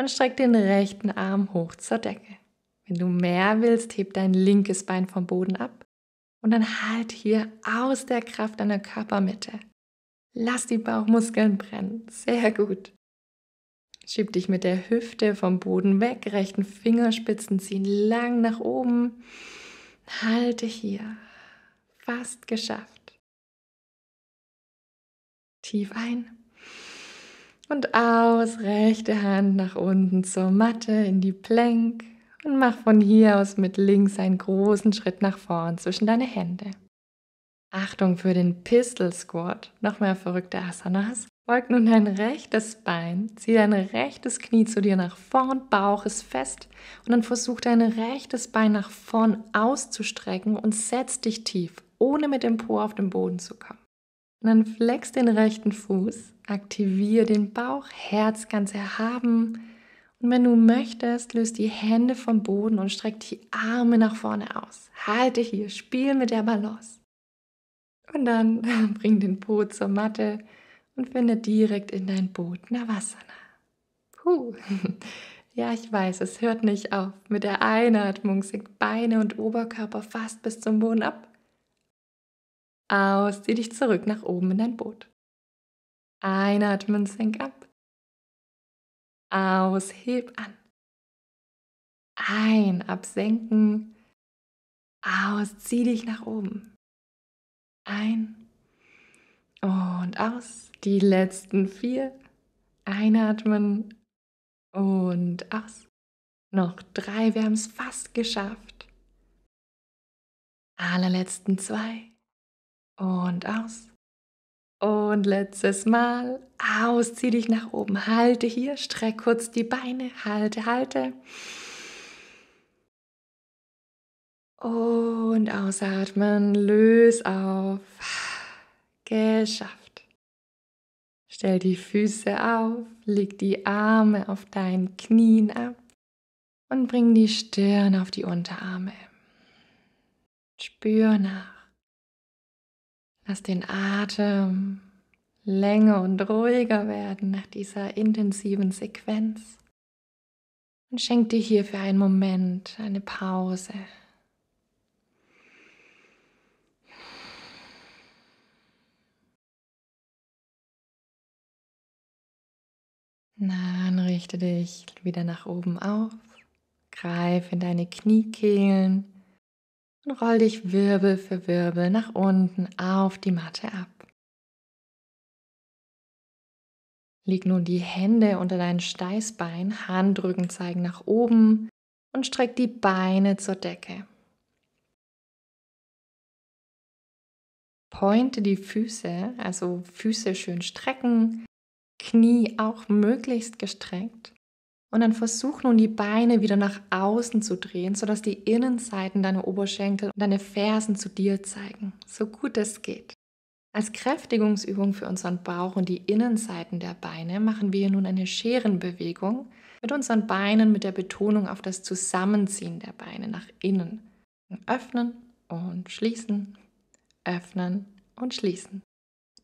und streck den rechten Arm hoch zur Decke. Wenn du mehr willst, heb dein linkes Bein vom Boden ab und dann halt hier aus der Kraft deiner Körpermitte. Lass die Bauchmuskeln brennen. Sehr gut. Schieb dich mit der Hüfte vom Boden weg, rechten Fingerspitzen ziehen lang nach oben. Halte hier. Fast geschafft. Tief ein. Und aus, rechte Hand nach unten zur Matte in die Plank und mach von hier aus mit links einen großen Schritt nach vorn zwischen deine Hände. Achtung für den Pistol Squat, noch mehr verrückte Asanas. Beug nun dein rechtes Bein, zieh dein rechtes Knie zu dir nach vorn, Bauch ist fest und dann versuch dein rechtes Bein nach vorn auszustrecken und setz dich tief, ohne mit dem Po auf den Boden zu kommen. Und dann flex den rechten Fuß, aktiviere den Bauch, Herz ganz erhaben. Und wenn du möchtest, löst die Hände vom Boden und streck die Arme nach vorne aus. Halte hier, spiel mit der Balance. Und dann bring den Po zur Matte und finde direkt in dein Boot Navasana. Puh. Ja, ich weiß, es hört nicht auf. Mit der Einatmung sinkt Beine und Oberkörper fast bis zum Boden ab. Aus, zieh dich zurück nach oben in dein Boot. Einatmen, sink ab. Aus, heb an. Ein, absenken. Aus, zieh dich nach oben. Ein und aus. Die letzten vier. Einatmen und aus. Noch drei. Wir haben es fast geschafft. letzten zwei. Und aus. Und letztes Mal. Aus. Zieh dich nach oben. Halte hier. Streck kurz die Beine. Halte, halte. Und ausatmen, löse auf. Geschafft. Stell die Füße auf, leg die Arme auf deinen Knien ab und bring die Stirn auf die Unterarme. Spür nach. Lass den Atem länger und ruhiger werden nach dieser intensiven Sequenz. Und schenk dir hier für einen Moment eine Pause, Dann richte dich wieder nach oben auf, greife in deine Kniekehlen und roll dich Wirbel für Wirbel nach unten auf die Matte ab. Leg nun die Hände unter dein Steißbein, Handrücken zeigen nach oben und streck die Beine zur Decke. Pointe die Füße, also Füße schön strecken, Knie auch möglichst gestreckt. Und dann versuch nun die Beine wieder nach außen zu drehen, sodass die Innenseiten deiner Oberschenkel und deine Fersen zu dir zeigen, so gut es geht. Als Kräftigungsübung für unseren Bauch und die Innenseiten der Beine machen wir nun eine Scherenbewegung mit unseren Beinen mit der Betonung auf das Zusammenziehen der Beine nach innen. Öffnen und schließen, öffnen und schließen.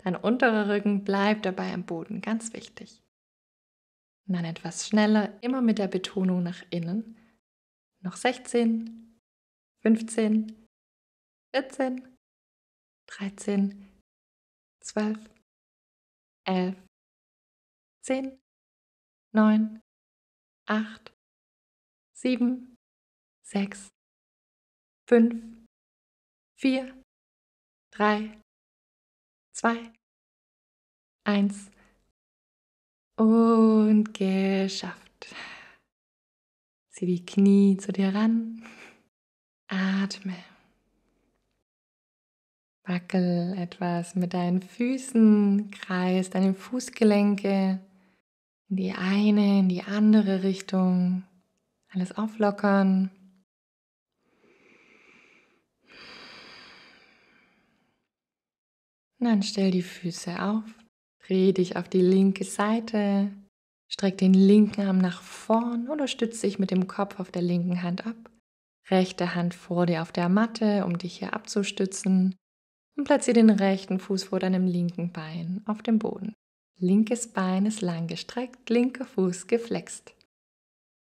Dein unterer Rücken bleibt dabei am Boden, ganz wichtig. Und dann etwas schneller, immer mit der Betonung nach innen. Noch 16, 15, 14, 13, 12, 11, 10, 9, 8, 7, 6, 5, 4, 3, zwei, eins und geschafft. Zieh die Knie zu dir ran. Atme. Wackel etwas mit deinen Füßen, kreis deine Fußgelenke in die eine, in die andere Richtung. Alles auflockern. dann stell die Füße auf, dreh dich auf die linke Seite, streck den linken Arm nach vorn oder stütze dich mit dem Kopf auf der linken Hand ab. Rechte Hand vor dir auf der Matte, um dich hier abzustützen. Und platziere den rechten Fuß vor deinem linken Bein auf dem Boden. Linkes Bein ist lang gestreckt, linker Fuß geflext.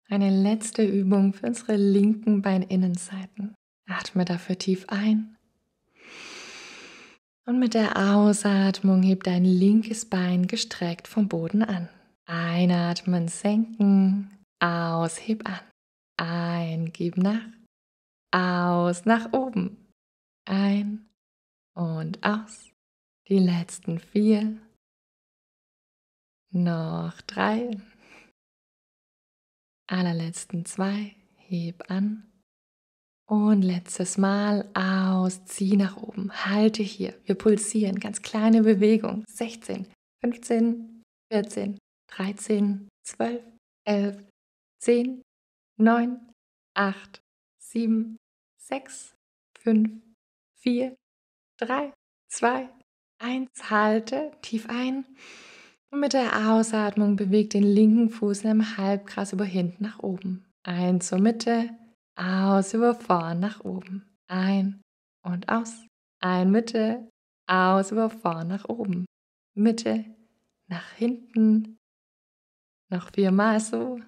Eine letzte Übung für unsere linken Beininnenseiten. Atme dafür tief ein und mit der Ausatmung heb dein linkes Bein gestreckt vom Boden an. Einatmen, senken. Aus, heb an. Ein, gib nach. Aus, nach oben. Ein und aus. Die letzten vier. Noch drei. Allerletzten zwei. Heb an. Und letztes Mal aus, zieh nach oben, halte hier. Wir pulsieren, ganz kleine Bewegung. 16, 15, 14, 13, 12, 11, 10, 9, 8, 7, 6, 5, 4, 3, 2, 1. Halte tief ein. Und mit der Ausatmung bewegt den linken Fuß in einem Halbkreis über hinten nach oben. Ein zur Mitte aus über vorn nach oben. Ein und aus. Ein Mitte. Aus über vorn nach oben. Mitte. Nach hinten. Noch viermal so.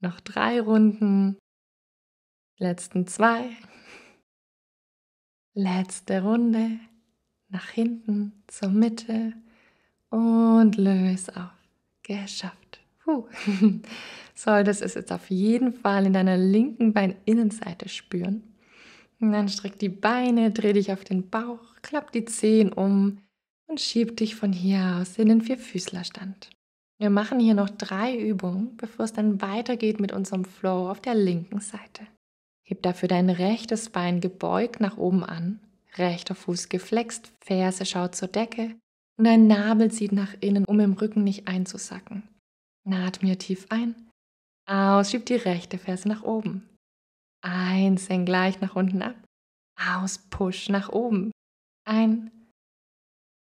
Noch drei Runden. Letzten zwei. Letzte Runde. Nach hinten zur Mitte. Und löse auf. Geschafft. Puh. solltest es jetzt auf jeden Fall in deiner linken Beininnenseite spüren. Und dann streck die Beine, dreh dich auf den Bauch, klapp die Zehen um und schieb dich von hier aus in den Vierfüßlerstand. Wir machen hier noch drei Übungen, bevor es dann weitergeht mit unserem Flow auf der linken Seite. Heb dafür dein rechtes Bein gebeugt nach oben an, rechter Fuß geflext, Ferse schaut zur Decke und dein Nabel zieht nach innen, um im Rücken nicht einzusacken. Atme tief ein aus, schieb die rechte Ferse nach oben. Einzeln gleich nach unten ab. Aus, push nach oben. Ein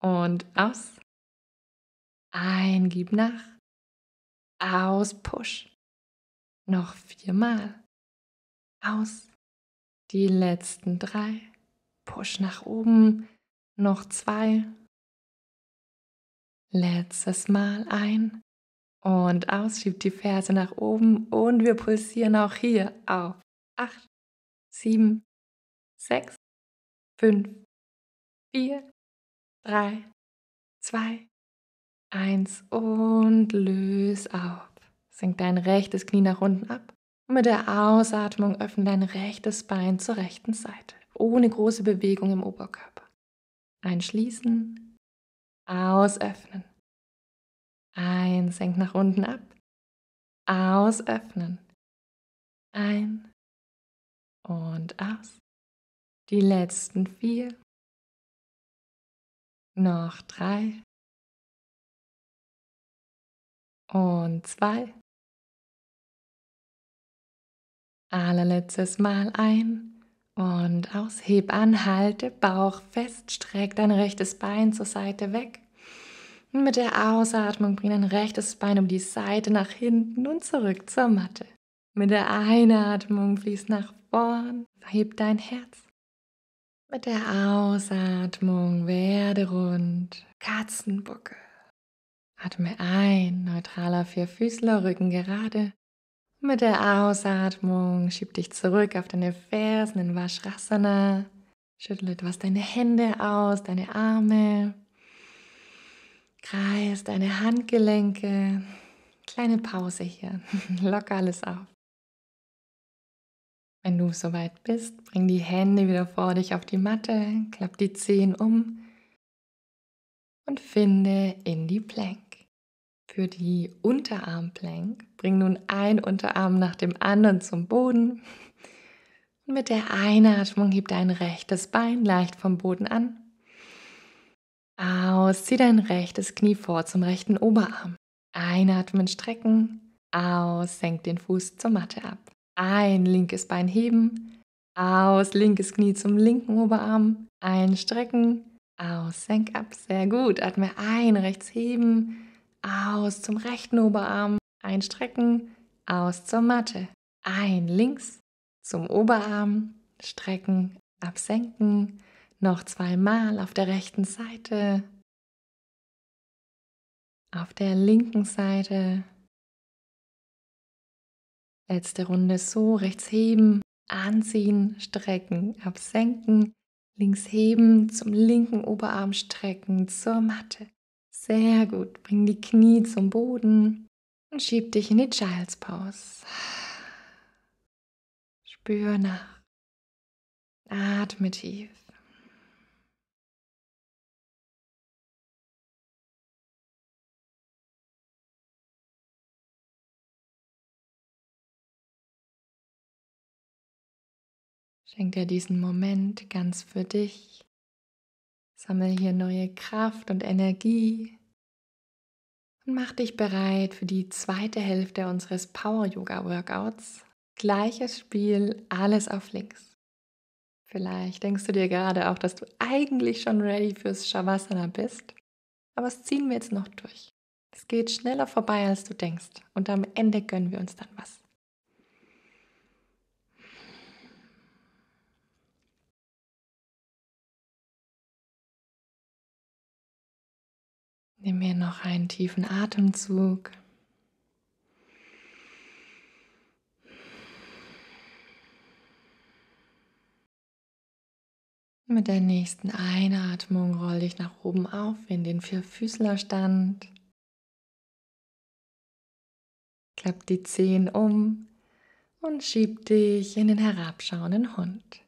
und aus. Ein, gib nach. Aus, push. Noch viermal. Aus. Die letzten drei. Push nach oben. Noch zwei. Letztes Mal ein und ausschiebt die Ferse nach oben und wir pulsieren auch hier auf 8, 7, 6, 5, 4, 3, 2, 1 und löse auf. Sink dein rechtes Knie nach unten ab und mit der Ausatmung öffne dein rechtes Bein zur rechten Seite, ohne große Bewegung im Oberkörper. Einschließen, ausöffnen. Ein, senk nach unten ab. Aus, öffnen. Ein und aus. Die letzten vier. Noch drei. Und zwei. Allerletztes Mal ein und aus. Heb an, halte Bauch fest, streck dein rechtes Bein zur Seite weg. Mit der Ausatmung bring dein rechtes Bein um die Seite nach hinten und zurück zur Matte. Mit der Einatmung fließt nach vorn, heb dein Herz. Mit der Ausatmung werde rund, Katzenbucke. Atme ein, neutraler Vierfüßler, Rücken gerade. Mit der Ausatmung schieb dich zurück auf deine Fersen in Vajrasana. Schüttle etwas deine Hände aus, deine Arme. Kreis deine Handgelenke. Kleine Pause hier. Locker alles auf. Wenn du soweit bist, bring die Hände wieder vor dich auf die Matte, klapp die Zehen um und finde in die Plank. Für die Unterarmplank bring nun ein Unterarm nach dem anderen zum Boden. Und mit der Einatmung hebt dein rechtes Bein leicht vom Boden an aus, zieh dein rechtes Knie vor zum rechten Oberarm. Einatmen, strecken. Aus, senk den Fuß zur Matte ab. Ein, linkes Bein heben. Aus, linkes Knie zum linken Oberarm. Einstrecken. Aus, senk ab. Sehr gut. Atme ein, rechts heben. Aus zum rechten Oberarm. Einstrecken. Aus zur Matte. Ein, links zum Oberarm. Strecken, absenken. Noch zweimal auf der rechten Seite. Auf der linken Seite. Letzte Runde so, rechts heben, anziehen, strecken, absenken, links heben, zum linken Oberarm strecken, zur Matte. Sehr gut, bring die Knie zum Boden und schieb dich in die Child's Pose. Spür nach. Atme tief. Schenk dir diesen Moment ganz für dich. Sammel hier neue Kraft und Energie. Und mach dich bereit für die zweite Hälfte unseres Power Yoga Workouts. Gleiches Spiel, alles auf links. Vielleicht denkst du dir gerade auch, dass du eigentlich schon ready fürs Shavasana bist, aber es ziehen wir jetzt noch durch. Es geht schneller vorbei, als du denkst und am Ende gönnen wir uns dann was. Nimm mir noch einen tiefen Atemzug. Mit der nächsten Einatmung roll dich nach oben auf in den Vierfüßlerstand. Klapp die Zehen um und schieb dich in den herabschauenden Hund.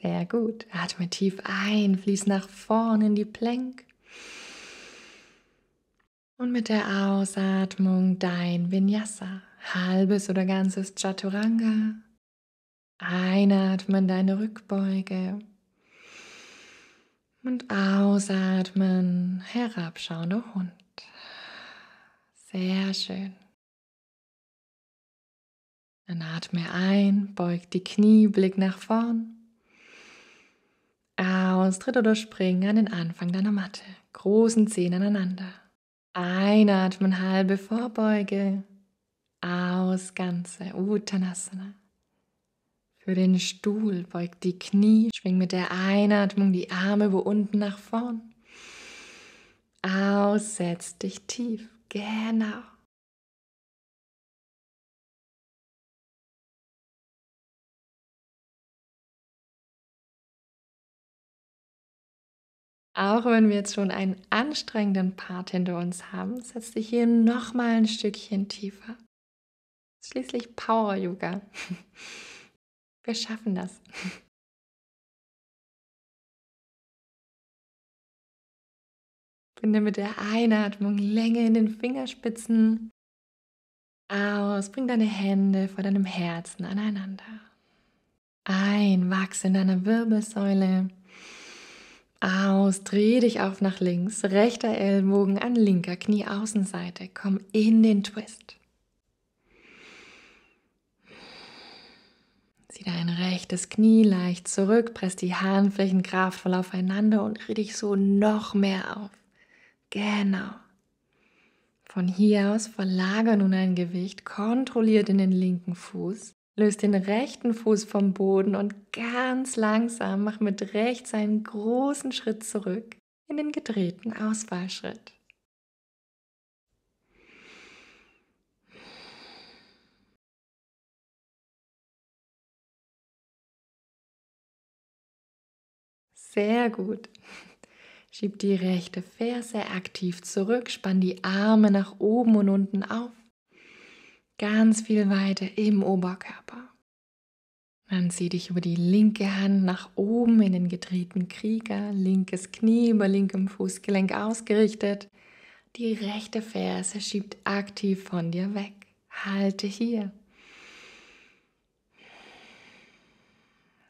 Sehr gut. Atme tief ein, fließ nach vorn in die Plank und mit der Ausatmung dein Vinyasa, halbes oder ganzes Chaturanga. Einatmen deine Rückbeuge und ausatmen, herabschauender Hund. Sehr schön. Dann atme ein, beug die Knie, blick nach vorn. Aus, tritt oder spring an den Anfang deiner Matte. Großen Zehen aneinander. Einatmen, halbe Vorbeuge. Aus Ganze, Uttanasana. Für den Stuhl beugt die Knie, schwing mit der Einatmung die Arme wo unten nach vorn. Aus, setz dich tief, genau. Auch wenn wir jetzt schon einen anstrengenden Part hinter uns haben, setz dich hier nochmal ein Stückchen tiefer. Schließlich Power Yoga. Wir schaffen das. Finde mit der Einatmung Länge in den Fingerspitzen aus. Bring deine Hände vor deinem Herzen aneinander. Ein, wachse in deiner Wirbelsäule. Aus, dreh dich auf nach links, rechter Ellenbogen an linker Knieaußenseite. Komm in den Twist. Zieh dein rechtes Knie leicht zurück, press die Handflächen kraftvoll aufeinander und dreh dich so noch mehr auf. Genau. Von hier aus verlager nun ein Gewicht kontrolliert in den linken Fuß Löst den rechten Fuß vom Boden und ganz langsam mach mit rechts einen großen Schritt zurück in den gedrehten Ausfallschritt. Sehr gut. Schieb die rechte Ferse aktiv zurück, spann die Arme nach oben und unten auf. Ganz viel Weite im Oberkörper. Dann zieh dich über die linke Hand nach oben in den gedrehten Krieger, linkes Knie über linkem Fußgelenk ausgerichtet. Die rechte Ferse schiebt aktiv von dir weg. Halte hier.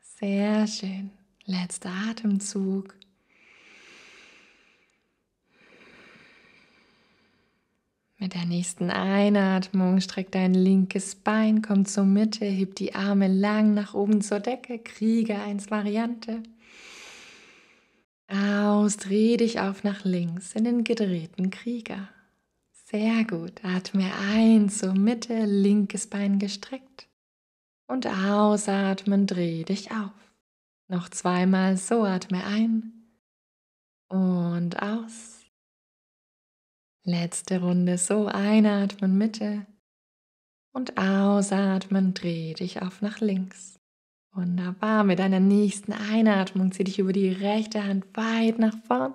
Sehr schön. Letzter Atemzug. Mit der nächsten Einatmung streck dein linkes Bein, komm zur Mitte, heb die Arme lang nach oben zur Decke, Krieger 1 Variante. Aus, dreh dich auf nach links in den gedrehten Krieger. Sehr gut, atme ein zur Mitte, linkes Bein gestreckt. Und ausatmen, dreh dich auf. Noch zweimal so, atme ein und aus. Letzte Runde so einatmen Mitte und ausatmen, dreh dich auf nach links. Wunderbar, mit deiner nächsten Einatmung zieh dich über die rechte Hand weit nach vorn.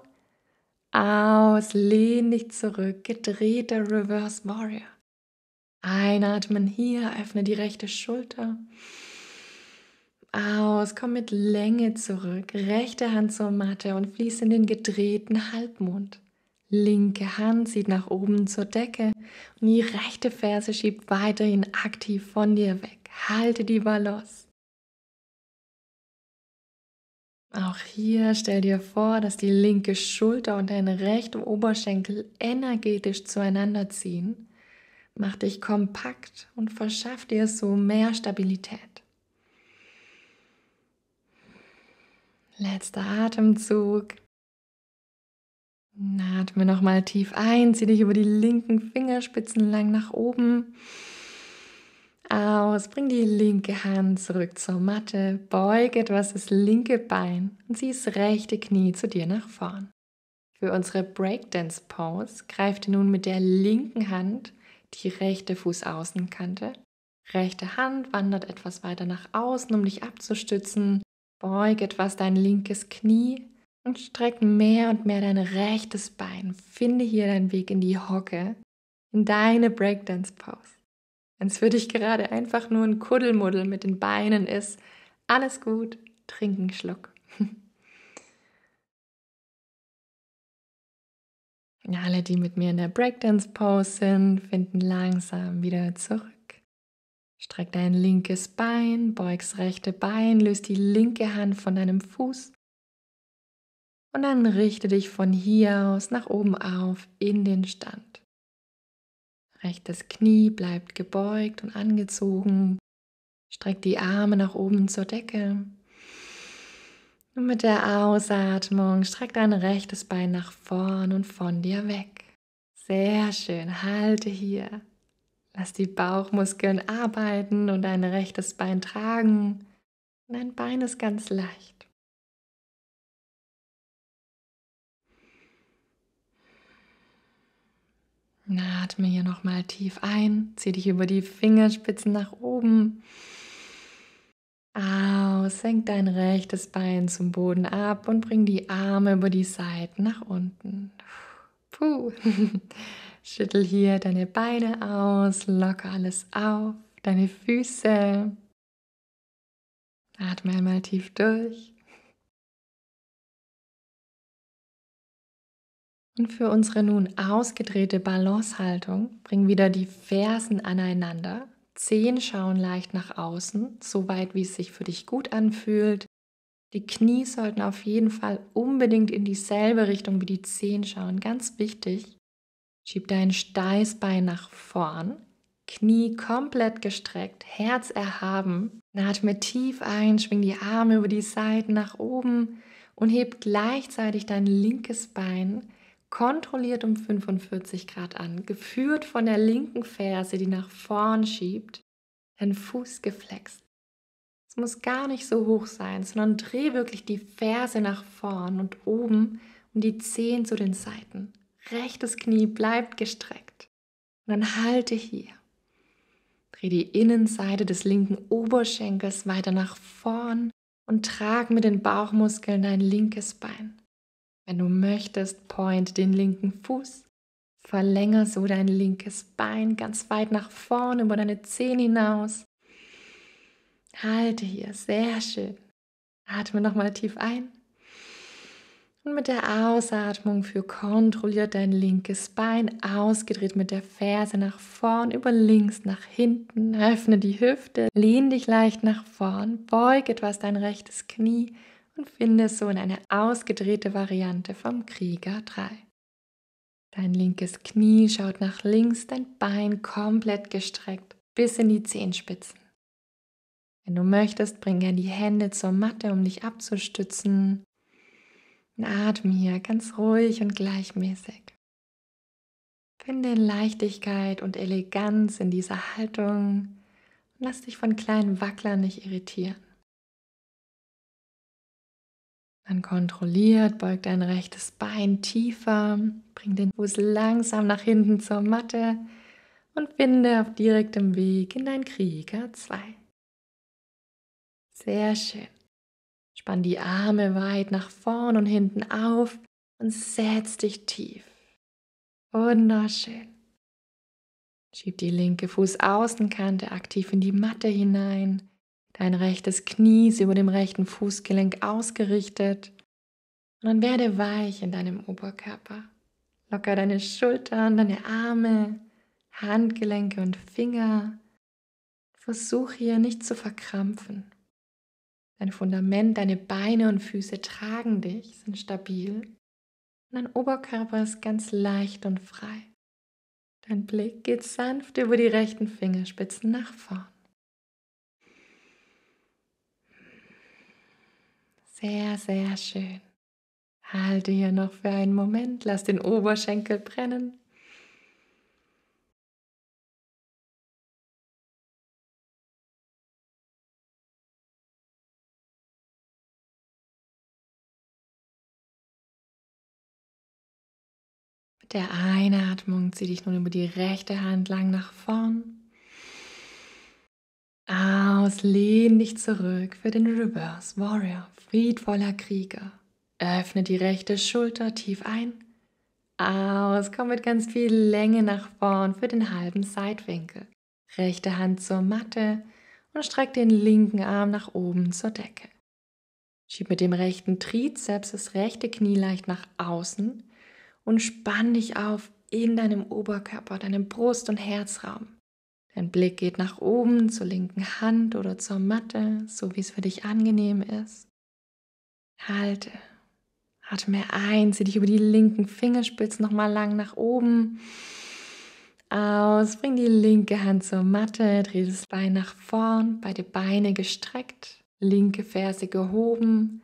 Aus, lehn dich zurück, gedrehter Reverse Warrior. Einatmen hier, öffne die rechte Schulter. Aus, komm mit Länge zurück, rechte Hand zur Matte und fließ in den gedrehten Halbmond. Linke Hand zieht nach oben zur Decke und die rechte Ferse schiebt weiterhin aktiv von dir weg. Halte die Balance. Auch hier stell dir vor, dass die linke Schulter und dein rechter Oberschenkel energetisch zueinander ziehen. Mach dich kompakt und verschaff dir so mehr Stabilität. Letzter Atemzug. Na, atme nochmal tief ein, zieh dich über die linken Fingerspitzen lang nach oben. Aus, bring die linke Hand zurück zur Matte, beuge etwas das linke Bein und zieh das rechte Knie zu dir nach vorn. Für unsere Breakdance Pose greift dir nun mit der linken Hand die rechte Fußaußenkante. Rechte Hand wandert etwas weiter nach außen, um dich abzustützen. Beuge etwas dein linkes Knie, und streck mehr und mehr dein rechtes Bein. Finde hier deinen Weg in die Hocke, in deine Breakdance-Pause. Wenn es für dich gerade einfach nur ein Kuddelmuddel mit den Beinen ist, alles gut, trink einen Schluck. Alle, die mit mir in der Breakdance-Pose sind, finden langsam wieder zurück. Streck dein linkes Bein, beugst rechte Bein, löst die linke Hand von deinem Fuß und dann richte dich von hier aus nach oben auf in den Stand. Rechtes Knie bleibt gebeugt und angezogen. Streck die Arme nach oben zur Decke. Und mit der Ausatmung streck dein rechtes Bein nach vorn und von dir weg. Sehr schön, halte hier. Lass die Bauchmuskeln arbeiten und dein rechtes Bein tragen. dein Bein ist ganz leicht. Na, atme hier nochmal tief ein, zieh dich über die Fingerspitzen nach oben. Aus, senk dein rechtes Bein zum Boden ab und bring die Arme über die Seiten nach unten. Puh. Schüttel hier deine Beine aus, locker alles auf, deine Füße. Atme einmal tief durch. Und für unsere nun ausgedrehte Balancehaltung bringen wieder die Fersen aneinander. Zehen schauen leicht nach außen, so weit wie es sich für dich gut anfühlt. Die Knie sollten auf jeden Fall unbedingt in dieselbe Richtung wie die Zehen schauen. Ganz wichtig. Schieb dein Steißbein nach vorn, Knie komplett gestreckt, Herz erhaben. Atme tief ein, schwing die Arme über die Seiten nach oben und heb gleichzeitig dein linkes Bein kontrolliert um 45 Grad an, geführt von der linken Ferse, die nach vorn schiebt, dein Fuß geflext. Es muss gar nicht so hoch sein, sondern dreh wirklich die Ferse nach vorn und oben und die Zehen zu den Seiten. Rechtes Knie bleibt gestreckt. Und dann halte hier. Dreh die Innenseite des linken Oberschenkels weiter nach vorn und trag mit den Bauchmuskeln dein linkes Bein. Wenn du möchtest, point den linken Fuß. Verlänger so dein linkes Bein ganz weit nach vorne über deine Zehen hinaus. Halte hier, sehr schön. Atme nochmal tief ein. Und mit der Ausatmung für kontrolliert dein linkes Bein, ausgedreht mit der Ferse nach vorn, über links nach hinten, öffne die Hüfte, lehn dich leicht nach vorn, beug etwas dein rechtes Knie, und finde so in eine ausgedrehte Variante vom Krieger 3. Dein linkes Knie schaut nach links, dein Bein komplett gestreckt bis in die Zehenspitzen. Wenn du möchtest, bring gerne die Hände zur Matte, um dich abzustützen. Und atme hier ganz ruhig und gleichmäßig. Finde Leichtigkeit und Eleganz in dieser Haltung und lass dich von kleinen Wacklern nicht irritieren. Dann kontrolliert, beugt dein rechtes Bein tiefer, bring den Fuß langsam nach hinten zur Matte und finde auf direktem Weg in dein Krieger 2. Sehr schön. Spann die Arme weit nach vorn und hinten auf und setz dich tief. Wunderschön. Schieb die linke Fußaußenkante aktiv in die Matte hinein Dein rechtes Knie ist über dem rechten Fußgelenk ausgerichtet. Und dann werde weich in deinem Oberkörper. Locker deine Schultern, deine Arme, Handgelenke und Finger. Versuch hier nicht zu verkrampfen. Dein Fundament, deine Beine und Füße tragen dich, sind stabil. Und dein Oberkörper ist ganz leicht und frei. Dein Blick geht sanft über die rechten Fingerspitzen nach vorn. Sehr, sehr schön. Halte hier noch für einen Moment, lass den Oberschenkel brennen. Mit der Einatmung zieh dich nun über die rechte Hand lang nach vorn. Aus, lehn dich zurück für den Reverse Warrior, friedvoller Krieger. Öffne die rechte Schulter tief ein. Aus, komm mit ganz viel Länge nach vorn für den halben Seitwinkel. Rechte Hand zur Matte und streck den linken Arm nach oben zur Decke. Schieb mit dem rechten Trizeps das rechte Knie leicht nach außen und spann dich auf in deinem Oberkörper, deinem Brust- und Herzraum. Dein Blick geht nach oben zur linken Hand oder zur Matte, so wie es für dich angenehm ist. Halte. Atme ein, zieh dich über die linken Fingerspitzen nochmal lang nach oben. Aus, bring die linke Hand zur Matte, dreh das Bein nach vorn, beide Beine gestreckt, linke Ferse gehoben.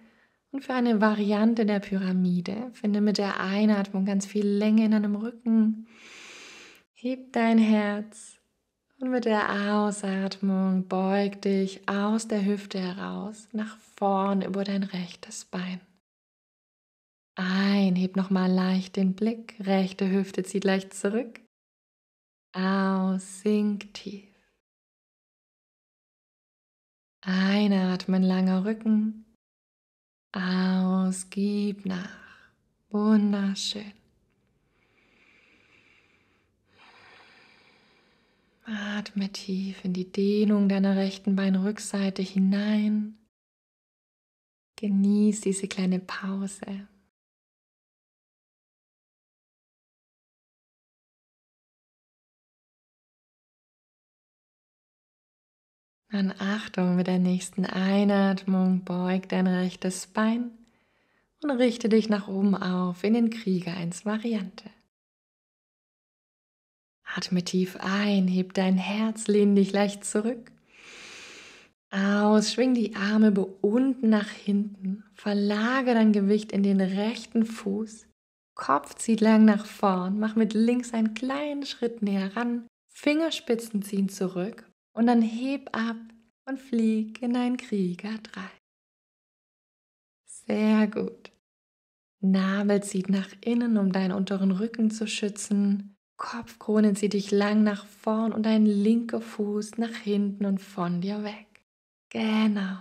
Und für eine Variante der Pyramide finde mit der Einatmung ganz viel Länge in deinem Rücken. Heb dein Herz und mit der Ausatmung beug dich aus der Hüfte heraus nach vorn über dein rechtes Bein. Ein, heb nochmal leicht den Blick, rechte Hüfte zieht leicht zurück. Aus, sink tief. Einatmen, langer Rücken. Aus, gib nach. Wunderschön. Atme tief in die Dehnung deiner rechten Beinrückseite hinein. Genieß diese kleine Pause. Dann Achtung, mit der nächsten Einatmung beug dein rechtes Bein und richte dich nach oben auf in den Krieger 1 Variante. Atme tief ein, heb dein Herz, lehn dich leicht zurück. Aus, schwing die Arme unten nach hinten, verlagere dein Gewicht in den rechten Fuß, Kopf zieht lang nach vorn, mach mit links einen kleinen Schritt näher ran, Fingerspitzen ziehen zurück und dann heb ab und flieg in ein Krieger 3. Sehr gut. Nabel zieht nach innen, um deinen unteren Rücken zu schützen. Kopfkrone zieht dich lang nach vorn und dein linker Fuß nach hinten und von dir weg. Genau.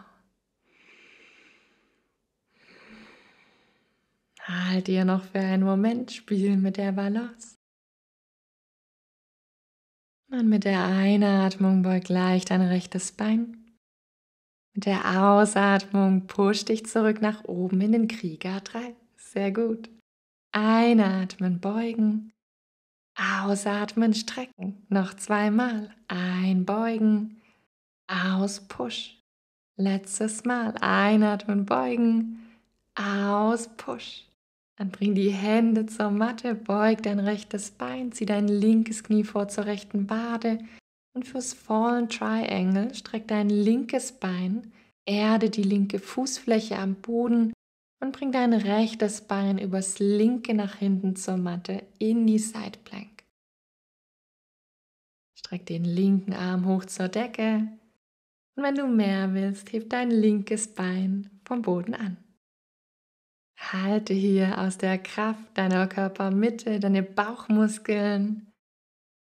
Halt dir noch für einen Moment Spiel mit der Balance. Und mit der Einatmung beug leicht dein rechtes Bein. Mit der Ausatmung push dich zurück nach oben in den Krieger 3. Sehr gut. Einatmen, beugen. Ausatmen, strecken. Noch zweimal. Einbeugen. Aus, push. Letztes Mal. Einatmen, beugen. Aus, push. Dann bring die Hände zur Matte, beug dein rechtes Bein, zieh dein linkes Knie vor zur rechten Bade Und fürs Fallen Triangle streck dein linkes Bein, erde die linke Fußfläche am Boden, und bring dein rechtes Bein übers linke nach hinten zur Matte in die Side Plank. Streck den linken Arm hoch zur Decke und wenn du mehr willst, heb dein linkes Bein vom Boden an. Halte hier aus der Kraft deiner Körpermitte deine Bauchmuskeln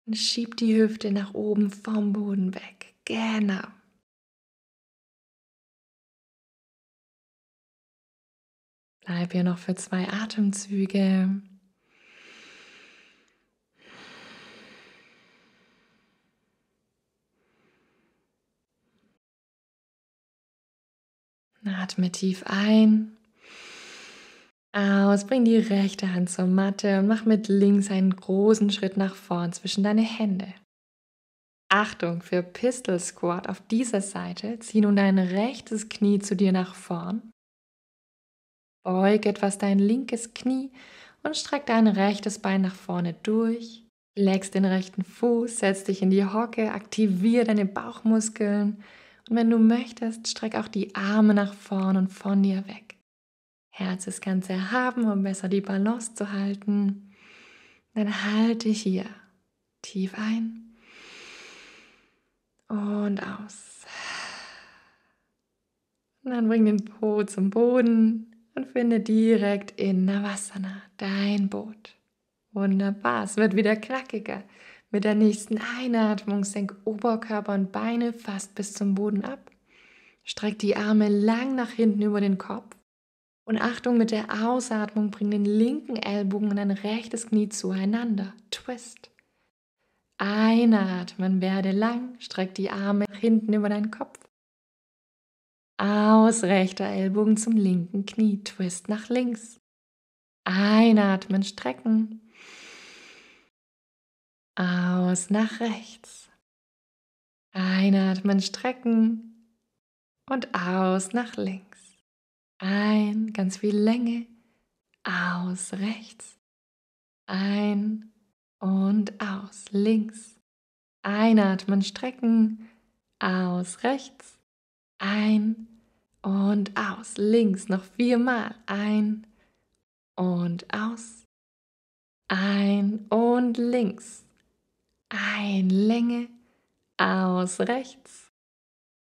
und schieb die Hüfte nach oben vom Boden weg. Genau. Bleib hier noch für zwei Atemzüge. Atme tief ein. Aus, bring die rechte Hand zur Matte und mach mit links einen großen Schritt nach vorn zwischen deine Hände. Achtung für Pistol Squat auf dieser Seite. Zieh nun dein rechtes Knie zu dir nach vorn. Beuge etwas dein linkes Knie und streck dein rechtes Bein nach vorne durch. Legst den rechten Fuß, setz dich in die Hocke, aktiviere deine Bauchmuskeln und wenn du möchtest, streck auch die Arme nach vorn und von dir weg. Herz ist ganz erhaben, um besser die Balance zu halten. Dann halte ich hier tief ein und aus. Und dann bring den Po zum Boden, und finde direkt in Navasana dein Boot. Wunderbar, es wird wieder knackiger. Mit der nächsten Einatmung senk Oberkörper und Beine fast bis zum Boden ab. Streck die Arme lang nach hinten über den Kopf. Und Achtung, mit der Ausatmung bring den linken Ellbogen und dein rechtes Knie zueinander. Twist. Einatmen, werde lang, streck die Arme hinten über deinen Kopf. Aus rechter Ellbogen zum linken Knie. Twist nach links. Einatmen, strecken. Aus nach rechts. Einatmen, strecken. Und aus nach links. Ein, ganz viel Länge. Aus rechts. Ein und aus links. Einatmen, strecken. Aus rechts ein und aus. Links noch viermal. Ein und aus. Ein und links. Ein Länge aus rechts.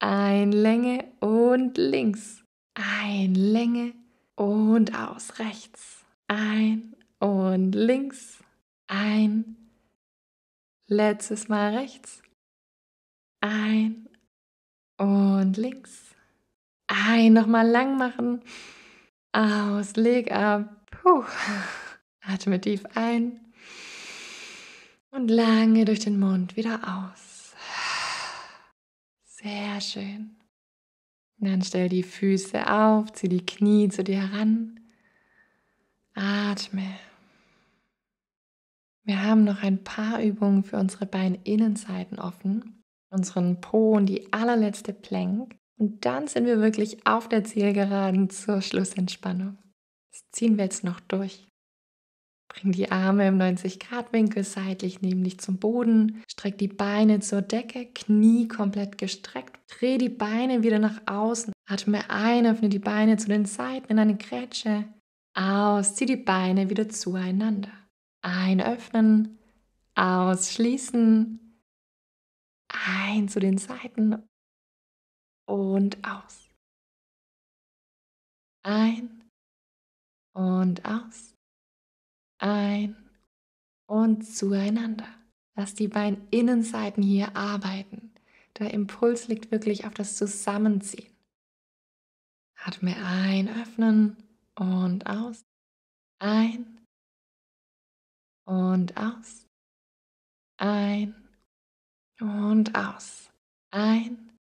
Ein Länge und links. Ein Länge und aus rechts. Ein und links. Ein. Letztes Mal rechts. Ein und links. Ein, nochmal lang machen. Aus, leg ab. Puh. Atme tief ein und lange durch den Mund wieder aus. Sehr schön. dann stell die Füße auf, zieh die Knie zu dir heran. Atme. Wir haben noch ein paar Übungen für unsere Beininnenseiten offen unseren Po und die allerletzte Plank. Und dann sind wir wirklich auf der Zielgeraden zur Schlussentspannung. Das ziehen wir jetzt noch durch. Bring die Arme im 90-Grad-Winkel seitlich neben dich zum Boden. Streck die Beine zur Decke, Knie komplett gestreckt. Dreh die Beine wieder nach außen. Atme ein, öffne die Beine zu den Seiten in eine Grätsche. Aus, zieh die Beine wieder zueinander. Ein, Einöffnen, ausschließen ein zu den Seiten und aus. Ein und aus. Ein und zueinander. Lass die Beininnenseiten hier arbeiten. Der Impuls liegt wirklich auf das Zusammenziehen. Atme ein, öffnen und aus. Ein und aus. Ein und aus. Ein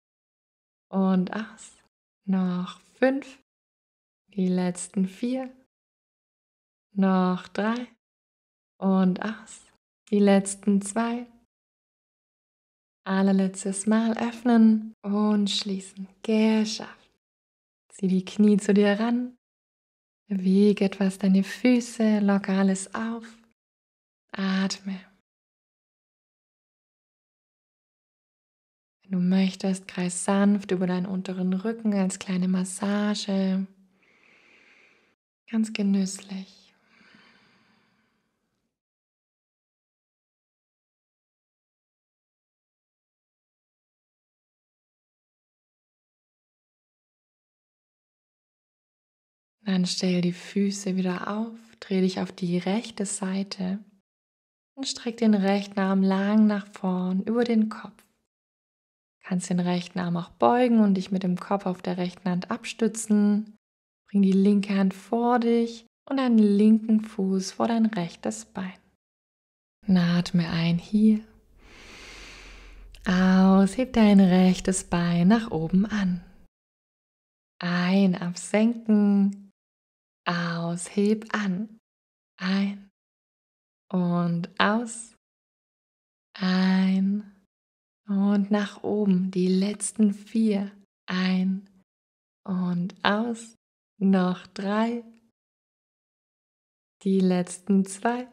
und aus. Noch fünf. Die letzten vier. Noch drei. Und aus. Die letzten zwei. Allerletztes Mal öffnen und schließen. Geschafft. Zieh die Knie zu dir ran. Bewege etwas deine Füße, locker alles auf. Atme. Wenn du möchtest, kreis sanft über deinen unteren Rücken als kleine Massage. Ganz genüsslich. Dann stell die Füße wieder auf, dreh dich auf die rechte Seite und streck den rechten Arm lang nach vorn über den Kopf. Kannst den rechten Arm auch beugen und dich mit dem Kopf auf der rechten Hand abstützen. Bring die linke Hand vor dich und deinen linken Fuß vor dein rechtes Bein. Und atme ein hier. Aus, heb dein rechtes Bein nach oben an. Ein, absenken. Aus, heb an. Ein und aus. Ein und nach oben. Die letzten vier. Ein und aus. Noch drei. Die letzten zwei.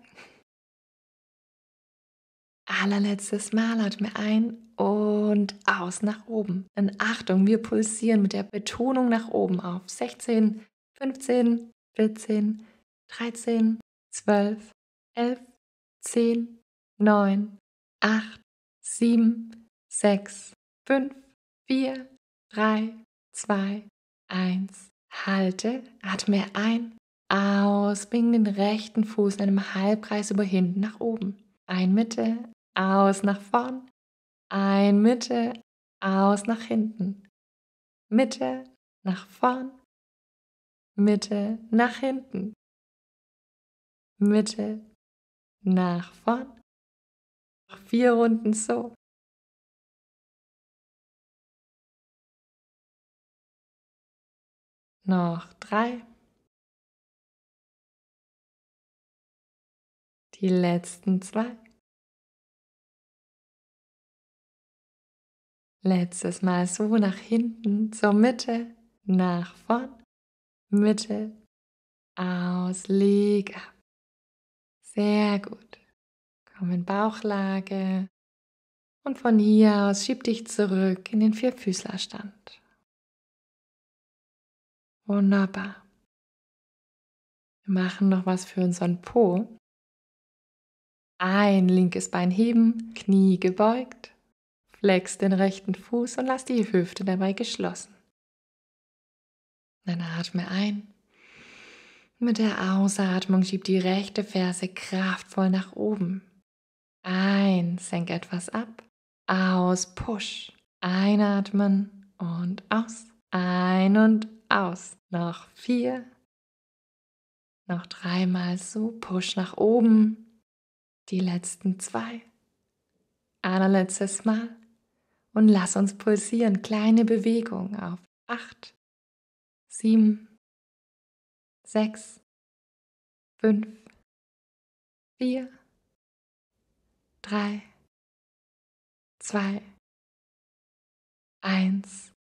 Allerletztes Mal atme ein und aus nach oben. Und Achtung, wir pulsieren mit der Betonung nach oben auf 16, 15, 14, 13, 12, 11, 10, 9, 8, 7, 6, 5, 4, 3, 2, 1. Halte, atme ein, aus, bring den rechten Fuß in einem Halbkreis über hinten nach oben. Ein Mitte, aus nach vorn, ein Mitte, aus nach hinten. Mitte, nach vorn, Mitte, nach hinten. Mitte, nach vorn. Noch vier Runden so. noch drei. Die letzten zwei. Letztes Mal so nach hinten, zur Mitte, nach vorn, Mitte, aus, leg ab. Sehr gut. Komm in Bauchlage und von hier aus schieb dich zurück in den Vierfüßlerstand. Wunderbar. Wir machen noch was für unseren Po. Ein linkes Bein heben, Knie gebeugt. Flex den rechten Fuß und lass die Hüfte dabei geschlossen. Dann atme ein. Mit der Ausatmung schieb die rechte Ferse kraftvoll nach oben. Ein, senk etwas ab. Aus, push. Einatmen und aus. Ein und aus. Noch vier. Noch dreimal so. Push nach oben. Die letzten zwei. Allerletztes Mal. Und lass uns pulsieren. Kleine Bewegung auf acht, sieben, sechs, fünf, vier, drei, zwei, eins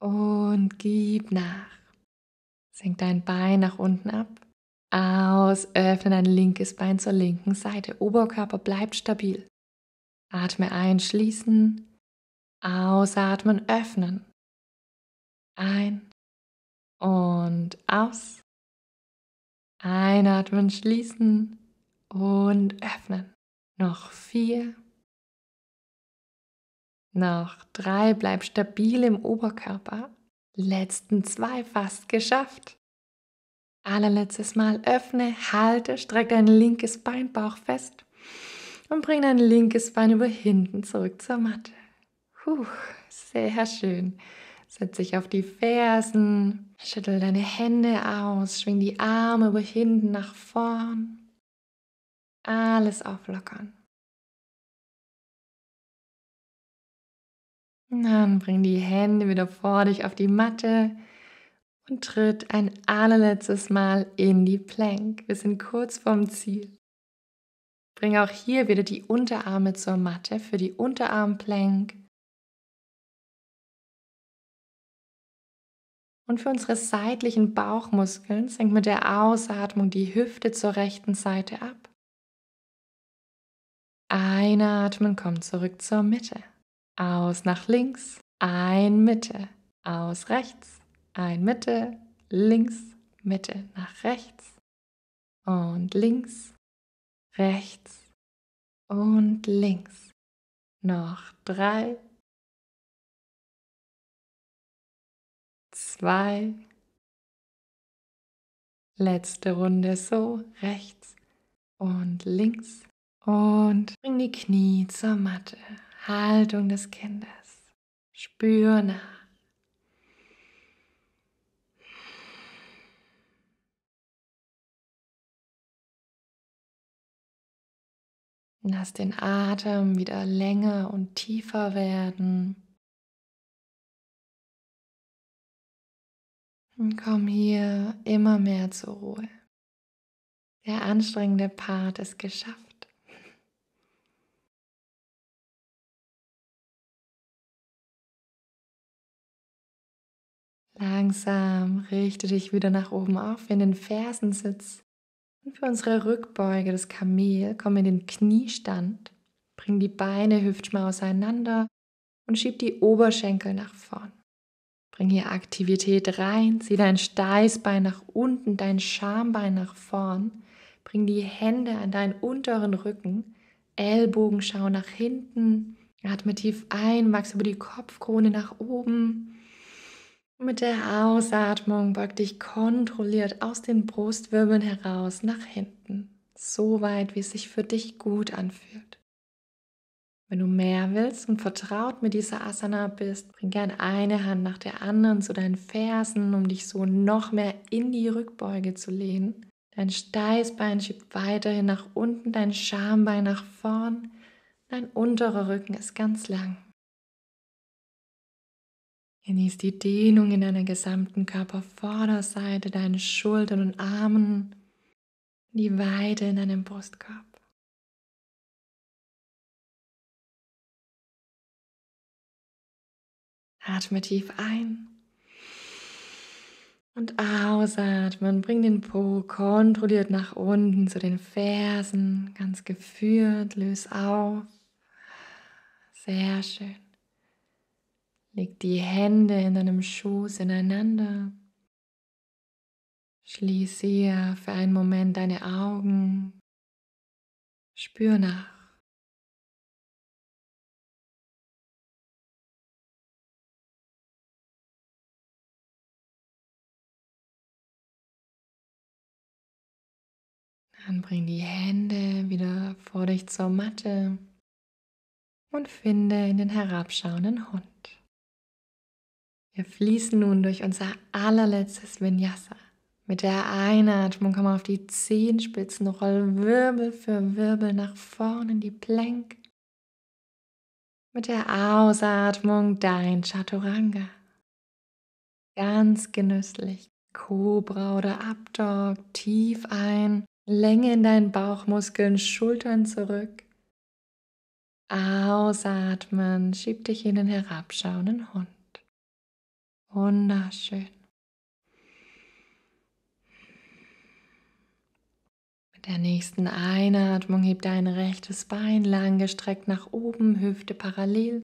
und gib nach. Senk dein Bein nach unten ab. Aus, öffne dein linkes Bein zur linken Seite. Oberkörper bleibt stabil. Atme ein, schließen. Ausatmen, öffnen. Ein und aus. Einatmen, schließen und öffnen. Noch vier, noch drei, bleib stabil im Oberkörper. Letzten zwei fast geschafft. Allerletztes Mal öffne, halte, strecke dein linkes Bein Bauch fest und bring dein linkes Bein über hinten zurück zur Matte. Puh, sehr schön. Setz dich auf die Fersen, schüttel deine Hände aus, schwing die Arme über hinten nach vorn. Alles auflockern. Dann bring die Hände wieder vor dich auf die Matte und tritt ein allerletztes Mal in die Plank. Wir sind kurz vorm Ziel. Bring auch hier wieder die Unterarme zur Matte für die Unterarmplank. Und für unsere seitlichen Bauchmuskeln senkt mit der Ausatmung die Hüfte zur rechten Seite ab. Einatmen, kommt zurück zur Mitte aus nach links, ein Mitte, aus rechts, ein Mitte, links, Mitte nach rechts und links, rechts und links. Noch drei, zwei, letzte Runde so, rechts und links und bring die Knie zur Matte. Haltung des Kindes. Spür nach. Lass den Atem wieder länger und tiefer werden. Und komm hier immer mehr zur Ruhe. Der anstrengende Part ist geschafft. Langsam richte dich wieder nach oben auf in den Fersensitz. Und für unsere Rückbeuge des Kamel komm in den Kniestand. Bring die Beine hüftschmal auseinander und schieb die Oberschenkel nach vorn. Bring hier Aktivität rein, zieh dein Steißbein nach unten, dein Schambein nach vorn. Bring die Hände an deinen unteren Rücken, Ellbogen schau nach hinten. Atme tief ein, wachs über die Kopfkrone nach oben. Mit der Ausatmung beug dich kontrolliert aus den Brustwirbeln heraus nach hinten, so weit, wie es sich für dich gut anfühlt. Wenn du mehr willst und vertraut mit dieser Asana bist, bring gern eine Hand nach der anderen zu deinen Fersen, um dich so noch mehr in die Rückbeuge zu lehnen. Dein Steißbein schiebt weiterhin nach unten, dein Schambein nach vorn, dein unterer Rücken ist ganz lang. Genieß die Dehnung in deiner gesamten Körpervorderseite, deinen Schultern und Armen, die Weite in deinem Brustkorb. Atme tief ein und ausatmen. Bring den Po kontrolliert nach unten zu den Fersen, ganz geführt, löse auf. Sehr schön. Leg die Hände in deinem Schoß ineinander. Schließ hier für einen Moment deine Augen. Spür nach. Dann bring die Hände wieder vor dich zur Matte und finde in den herabschauenden Hund. Wir fließen nun durch unser allerletztes Vinyasa. Mit der Einatmung kommen wir auf die Zehenspitzen, roll Wirbel für Wirbel nach vorne in die Plank. Mit der Ausatmung dein Chaturanga. Ganz genüsslich. Cobra oder Abdog, tief ein, Länge in deinen Bauchmuskeln, Schultern zurück. Ausatmen, schieb dich in den herabschauenden Hund. Wunderschön. Mit der nächsten Einatmung hebt dein rechtes Bein langgestreckt nach oben, Hüfte parallel.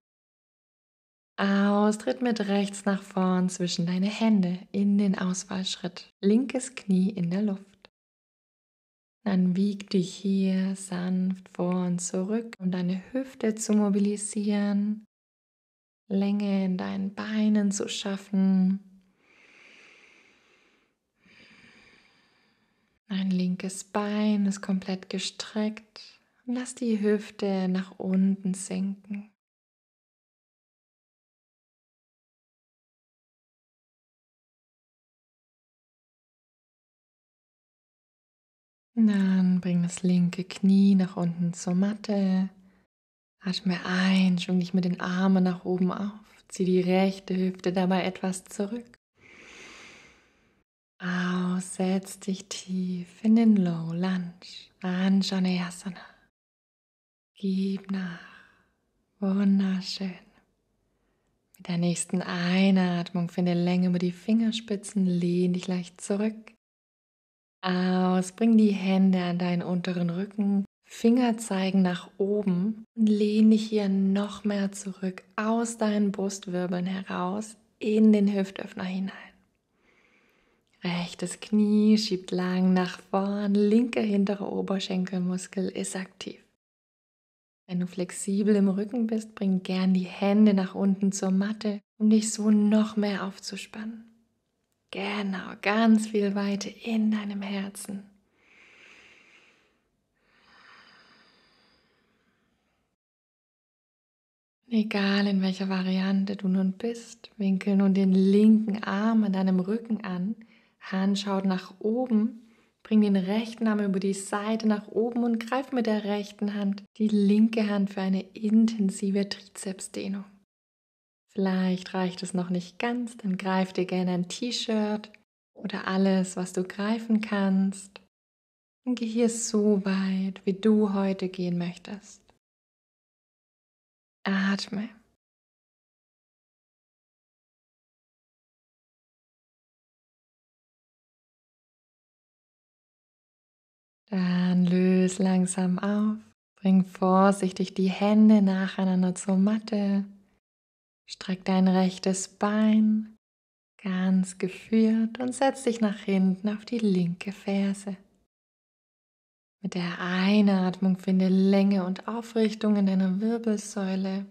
Aus, tritt mit rechts nach vorn zwischen deine Hände in den Ausfallschritt. Linkes Knie in der Luft. Dann wieg dich hier sanft vor und zurück, um deine Hüfte zu mobilisieren. Länge in deinen Beinen zu schaffen. Dein linkes Bein ist komplett gestreckt lass die Hüfte nach unten sinken. Dann bring das linke Knie nach unten zur Matte. Atme ein, schwing dich mit den Armen nach oben auf. Zieh die rechte Hüfte dabei etwas zurück. Aus, setz dich tief in den Low Lunge, Anjaneyasana. Gib nach. Wunderschön. Mit der nächsten Einatmung finde Länge über die Fingerspitzen, lehn dich leicht zurück. Aus, bring die Hände an deinen unteren Rücken, Finger zeigen nach oben und lehn dich hier noch mehr zurück aus deinen Brustwirbeln heraus in den Hüftöffner hinein. Rechtes Knie schiebt lang nach vorn, linker hintere Oberschenkelmuskel ist aktiv. Wenn du flexibel im Rücken bist, bring gern die Hände nach unten zur Matte, um dich so noch mehr aufzuspannen. Genau, ganz viel Weite in deinem Herzen. Egal in welcher Variante du nun bist, winkel nun den linken Arm an deinem Rücken an, Hand schaut nach oben, bring den rechten Arm über die Seite nach oben und greif mit der rechten Hand die linke Hand für eine intensive Trizepsdehnung. Vielleicht reicht es noch nicht ganz, dann greif dir gerne ein T-Shirt oder alles, was du greifen kannst. Und geh hier so weit, wie du heute gehen möchtest. Atme. Ah, Dann löse langsam auf, bring vorsichtig die Hände nacheinander zur Matte, streck dein rechtes Bein ganz geführt und setz dich nach hinten auf die linke Ferse. Mit der Einatmung finde Länge und Aufrichtung in deiner Wirbelsäule.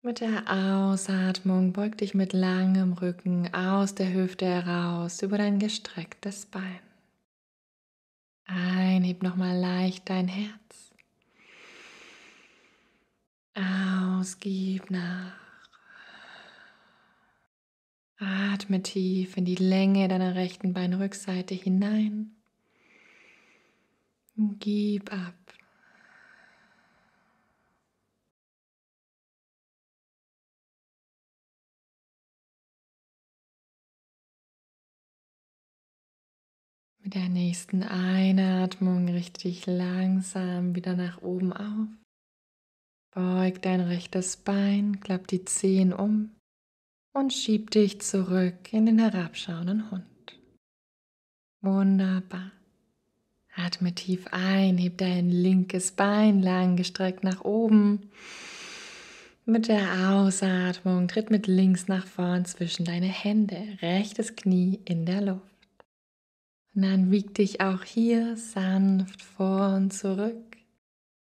Mit der Ausatmung beug dich mit langem Rücken aus der Hüfte heraus über dein gestrecktes Bein. Ein, heb nochmal leicht dein Herz. Aus, gib nach. Atme tief in die Länge deiner rechten Beinrückseite hinein. Gib ab. Mit der nächsten Einatmung richte dich langsam wieder nach oben auf. Beug dein rechtes Bein, klapp die Zehen um und schieb dich zurück in den herabschauenden Hund. Wunderbar. Atme tief ein, heb dein linkes Bein lang gestreckt nach oben. Mit der Ausatmung tritt mit links nach vorn zwischen deine Hände, rechtes Knie in der Luft. Und dann wieg dich auch hier sanft vor und zurück.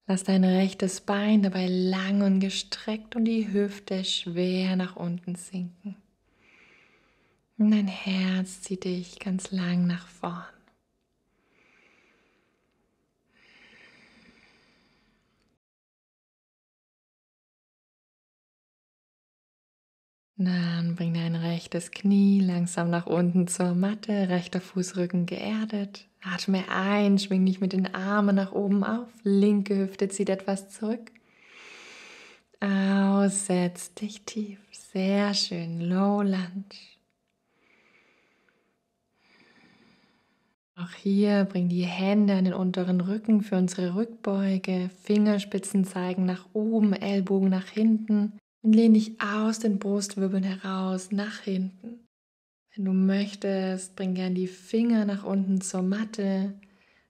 Lass dein rechtes Bein dabei lang und gestreckt und die Hüfte schwer nach unten sinken. Und dein Herz zieht dich ganz lang nach vorn. Dann bring dein rechtes Knie langsam nach unten zur Matte, rechter Fußrücken geerdet. Atme ein, schwing dich mit den Armen nach oben auf, linke Hüfte zieht etwas zurück. Aus, setz dich tief, sehr schön, Low Lunge. Auch hier bring die Hände an den unteren Rücken für unsere Rückbeuge, Fingerspitzen zeigen nach oben, Ellbogen nach hinten und lehn dich aus den Brustwirbeln heraus nach hinten. Wenn du möchtest, bring gern die Finger nach unten zur Matte.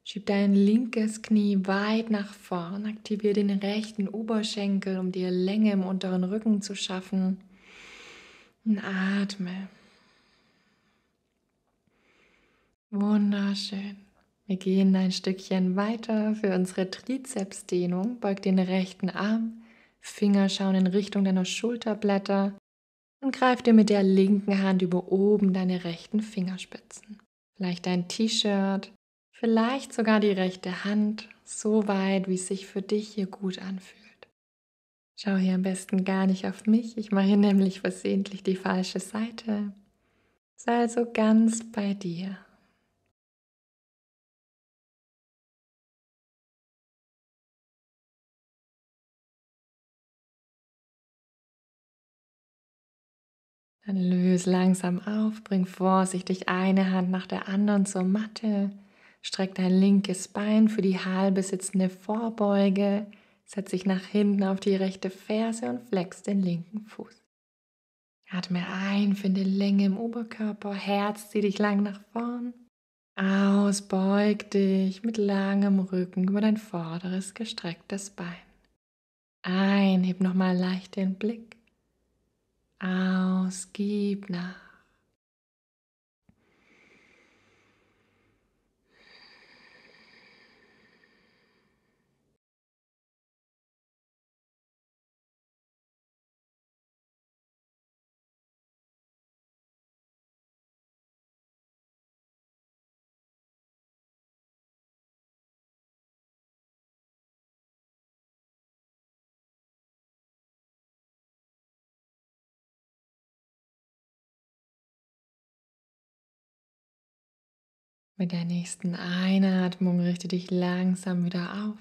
Schieb dein linkes Knie weit nach vorn, aktiviere den rechten Oberschenkel, um dir Länge im unteren Rücken zu schaffen. Und atme. Wunderschön. Wir gehen ein Stückchen weiter für unsere Trizepsdehnung. Beug den rechten Arm Finger schauen in Richtung deiner Schulterblätter und greif dir mit der linken Hand über oben deine rechten Fingerspitzen. Vielleicht dein T-Shirt, vielleicht sogar die rechte Hand, so weit, wie es sich für dich hier gut anfühlt. Schau hier am besten gar nicht auf mich, ich mache hier nämlich versehentlich die falsche Seite. Sei also ganz bei dir. Dann löse langsam auf, bring vorsichtig eine Hand nach der anderen zur Matte. Streck dein linkes Bein für die halbe sitzende Vorbeuge. Setz dich nach hinten auf die rechte Ferse und flex den linken Fuß. Atme ein, finde Länge im Oberkörper, Herz, zieh dich lang nach vorn. Aus, beug dich mit langem Rücken über dein vorderes gestrecktes Bein. Ein, heb nochmal leicht den Blick aus, nach. Mit der nächsten Einatmung richte dich langsam wieder auf.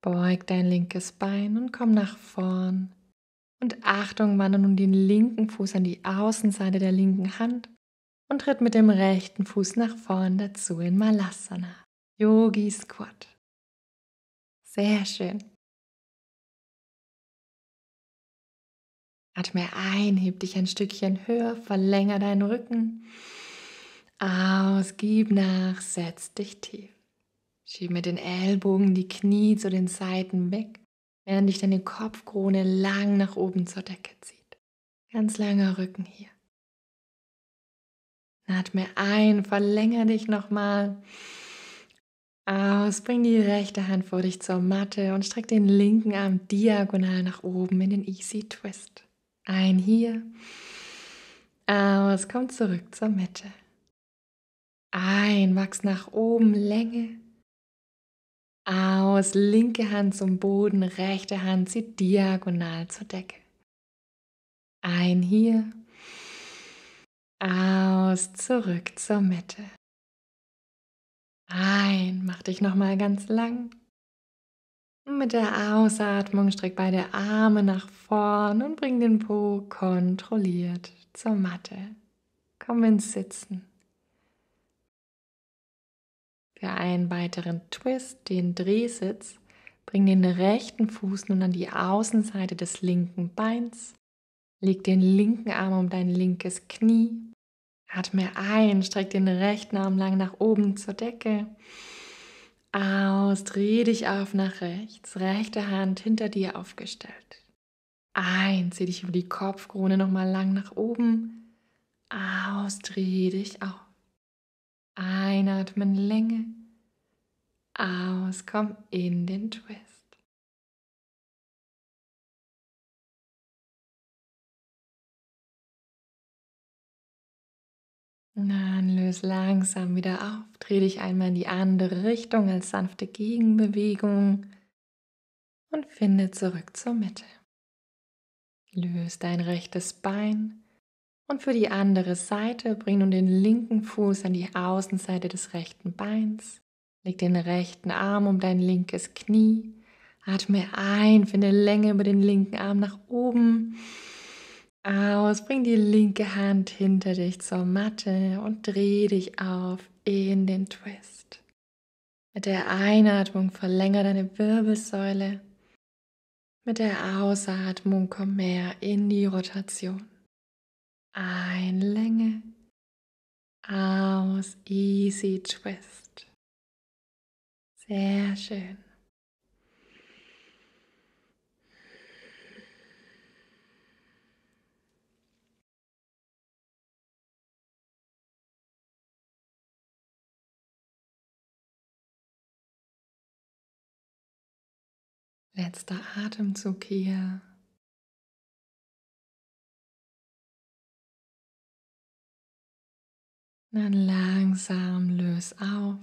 Beug dein linkes Bein und komm nach vorn. Und Achtung, wandere nun den linken Fuß an die Außenseite der linken Hand und tritt mit dem rechten Fuß nach vorn dazu in Malasana. Yogi Squat. Sehr schön. Atme ein, heb dich ein Stückchen höher, verlängere deinen Rücken aus, gib nach, setz dich tief. Schieb mit den Ellbogen die Knie zu den Seiten weg, während dich deine Kopfkrone lang nach oben zur Decke zieht. Ganz langer Rücken hier. Atme ein, verlängere dich nochmal. Aus, bring die rechte Hand vor dich zur Matte und streck den linken Arm diagonal nach oben in den Easy Twist. Ein hier. Aus, komm zurück zur Mitte. Ein, wachs nach oben, Länge. Aus, linke Hand zum Boden, rechte Hand zieht diagonal zur Decke. Ein hier. Aus, zurück zur Mitte. Ein, mach dich nochmal ganz lang. Mit der Ausatmung streck beide Arme nach vorn und bring den Po kontrolliert zur Matte. Komm ins Sitzen für einen weiteren Twist den Drehsitz. Bring den rechten Fuß nun an die Außenseite des linken Beins. Leg den linken Arm um dein linkes Knie. Atme ein, streck den rechten Arm lang nach oben zur Decke. Aus, dreh dich auf nach rechts, rechte Hand hinter dir aufgestellt. Ein, zieh dich über die Kopfkrone nochmal lang nach oben. Aus, dreh dich auf. Einatmen Länge. Aus, komm in den Twist. Dann löse langsam wieder auf, dreh dich einmal in die andere Richtung als sanfte Gegenbewegung und finde zurück zur Mitte. Löse dein rechtes Bein und für die andere Seite bring nun den linken Fuß an die Außenseite des rechten Beins. Leg den rechten Arm um dein linkes Knie. Atme ein, finde Länge über den linken Arm nach oben. Aus, bring die linke Hand hinter dich zur Matte und dreh dich auf in den Twist. Mit der Einatmung verlängere deine Wirbelsäule. Mit der Ausatmung komm mehr in die Rotation ein Länge, aus, easy twist. Sehr schön. Letzter Atemzug hier. Dann langsam löse auf.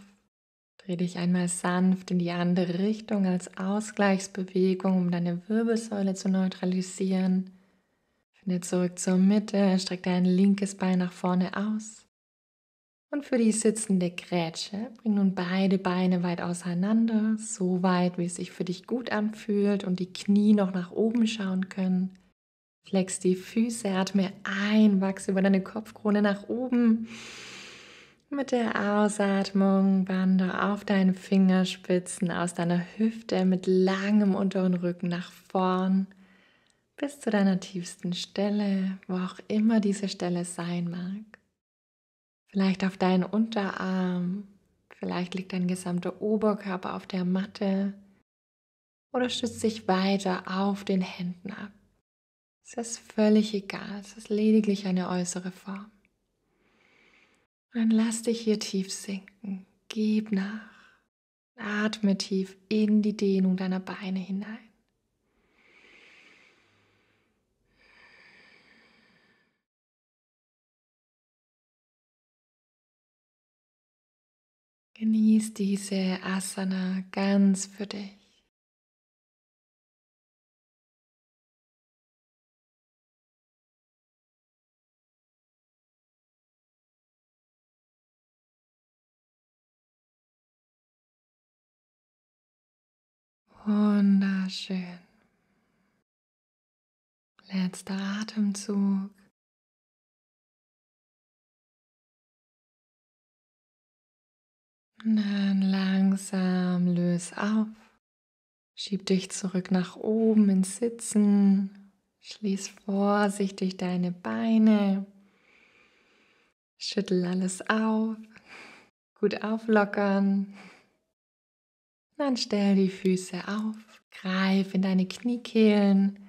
Dreh dich einmal sanft in die andere Richtung als Ausgleichsbewegung, um deine Wirbelsäule zu neutralisieren. Finde zurück zur Mitte, streck dein linkes Bein nach vorne aus. Und für die sitzende Grätsche bring nun beide Beine weit auseinander, so weit, wie es sich für dich gut anfühlt und die Knie noch nach oben schauen können. Flex die Füße, atme ein, wachse über deine Kopfkrone nach oben. Mit der Ausatmung wandere auf deinen Fingerspitzen aus deiner Hüfte mit langem unteren Rücken nach vorn bis zu deiner tiefsten Stelle, wo auch immer diese Stelle sein mag. Vielleicht auf deinen Unterarm, vielleicht liegt dein gesamter Oberkörper auf der Matte oder stützt sich weiter auf den Händen ab. Es ist völlig egal, es ist lediglich eine äußere Form dann lass dich hier tief sinken. Gib nach. Atme tief in die Dehnung deiner Beine hinein. Genieß diese Asana ganz für dich. Wunderschön. Letzter Atemzug. Und dann langsam löse auf. Schieb dich zurück nach oben ins Sitzen. Schließ vorsichtig deine Beine. Schüttel alles auf. Gut auflockern. Dann stell die Füße auf, greif in deine Kniekehlen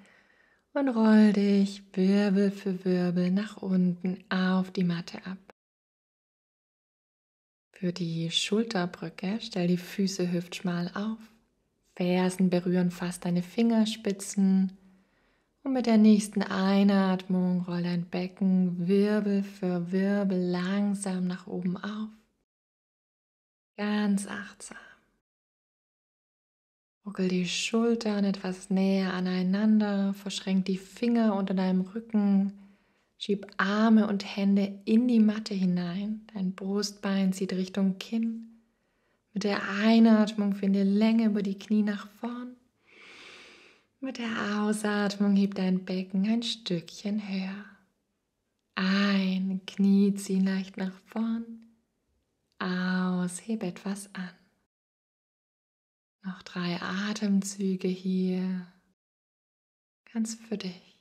und roll dich Wirbel für Wirbel nach unten auf die Matte ab. Für die Schulterbrücke stell die Füße hüftschmal auf. Fersen berühren fast deine Fingerspitzen. Und mit der nächsten Einatmung roll dein Becken Wirbel für Wirbel langsam nach oben auf. Ganz achtsam. Ruckel die Schultern etwas näher aneinander, verschränk die Finger unter deinem Rücken, schieb Arme und Hände in die Matte hinein. Dein Brustbein zieht Richtung Kinn. Mit der Einatmung finde Länge über die Knie nach vorn. Mit der Ausatmung hebt dein Becken ein Stückchen höher. Ein, Knie ziehen leicht nach vorn. Aus, heb etwas an. Noch drei Atemzüge hier, ganz für dich.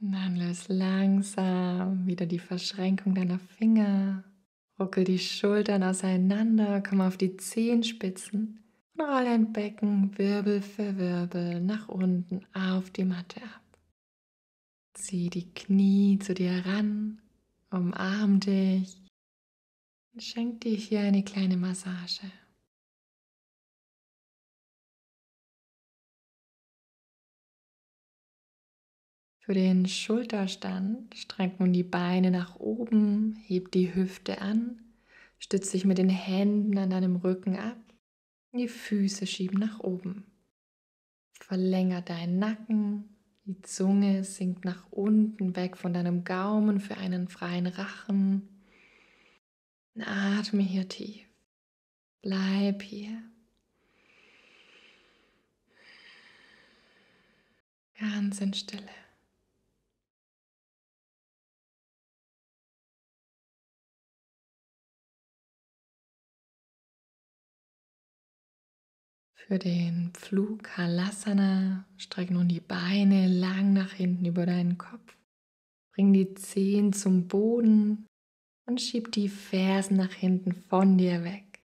Und dann löst langsam wieder die Verschränkung deiner Finger. Ruckel die Schultern auseinander, komm auf die Zehenspitzen und roll dein Becken Wirbel für Wirbel nach unten auf die Matte ab. Zieh die Knie zu dir ran, umarm dich und schenk dir hier eine kleine Massage. Für den Schulterstand streck nun die Beine nach oben, heb die Hüfte an, stütz dich mit den Händen an deinem Rücken ab, die Füße schieben nach oben. Verlänger deinen Nacken die Zunge sinkt nach unten weg von deinem Gaumen für einen freien Rachen. atme hier tief. Bleib hier. Ganz in Stille. Für den Pflug Halasana streck nun die Beine lang nach hinten über deinen Kopf. Bring die Zehen zum Boden und schieb die Fersen nach hinten von dir weg.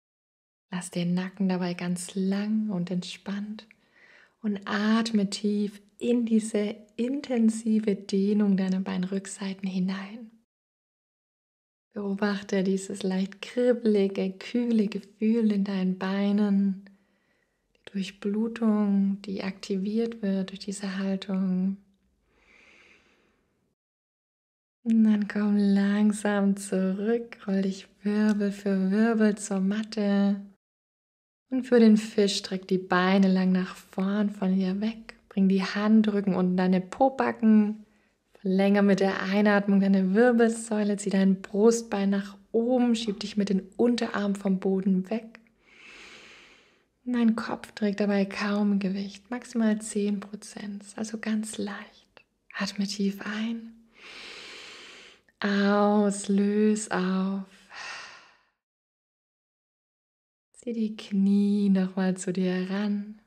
Lass den Nacken dabei ganz lang und entspannt und atme tief in diese intensive Dehnung deiner Beinrückseiten hinein. Beobachte dieses leicht kribbelige, kühle Gefühl in deinen Beinen Durchblutung, die aktiviert wird durch diese Haltung. Und dann komm langsam zurück, roll dich Wirbel für Wirbel zur Matte. Und für den Fisch streck die Beine lang nach vorn von dir weg. Bring die Handrücken unten deine Pobacken. Verlänger mit der Einatmung deine Wirbelsäule. Zieh dein Brustbein nach oben. Schieb dich mit den Unterarm vom Boden weg. Dein Kopf trägt dabei kaum Gewicht, maximal 10 also ganz leicht. Atme tief ein. Aus, löse auf. Zieh die Knie nochmal zu dir ran.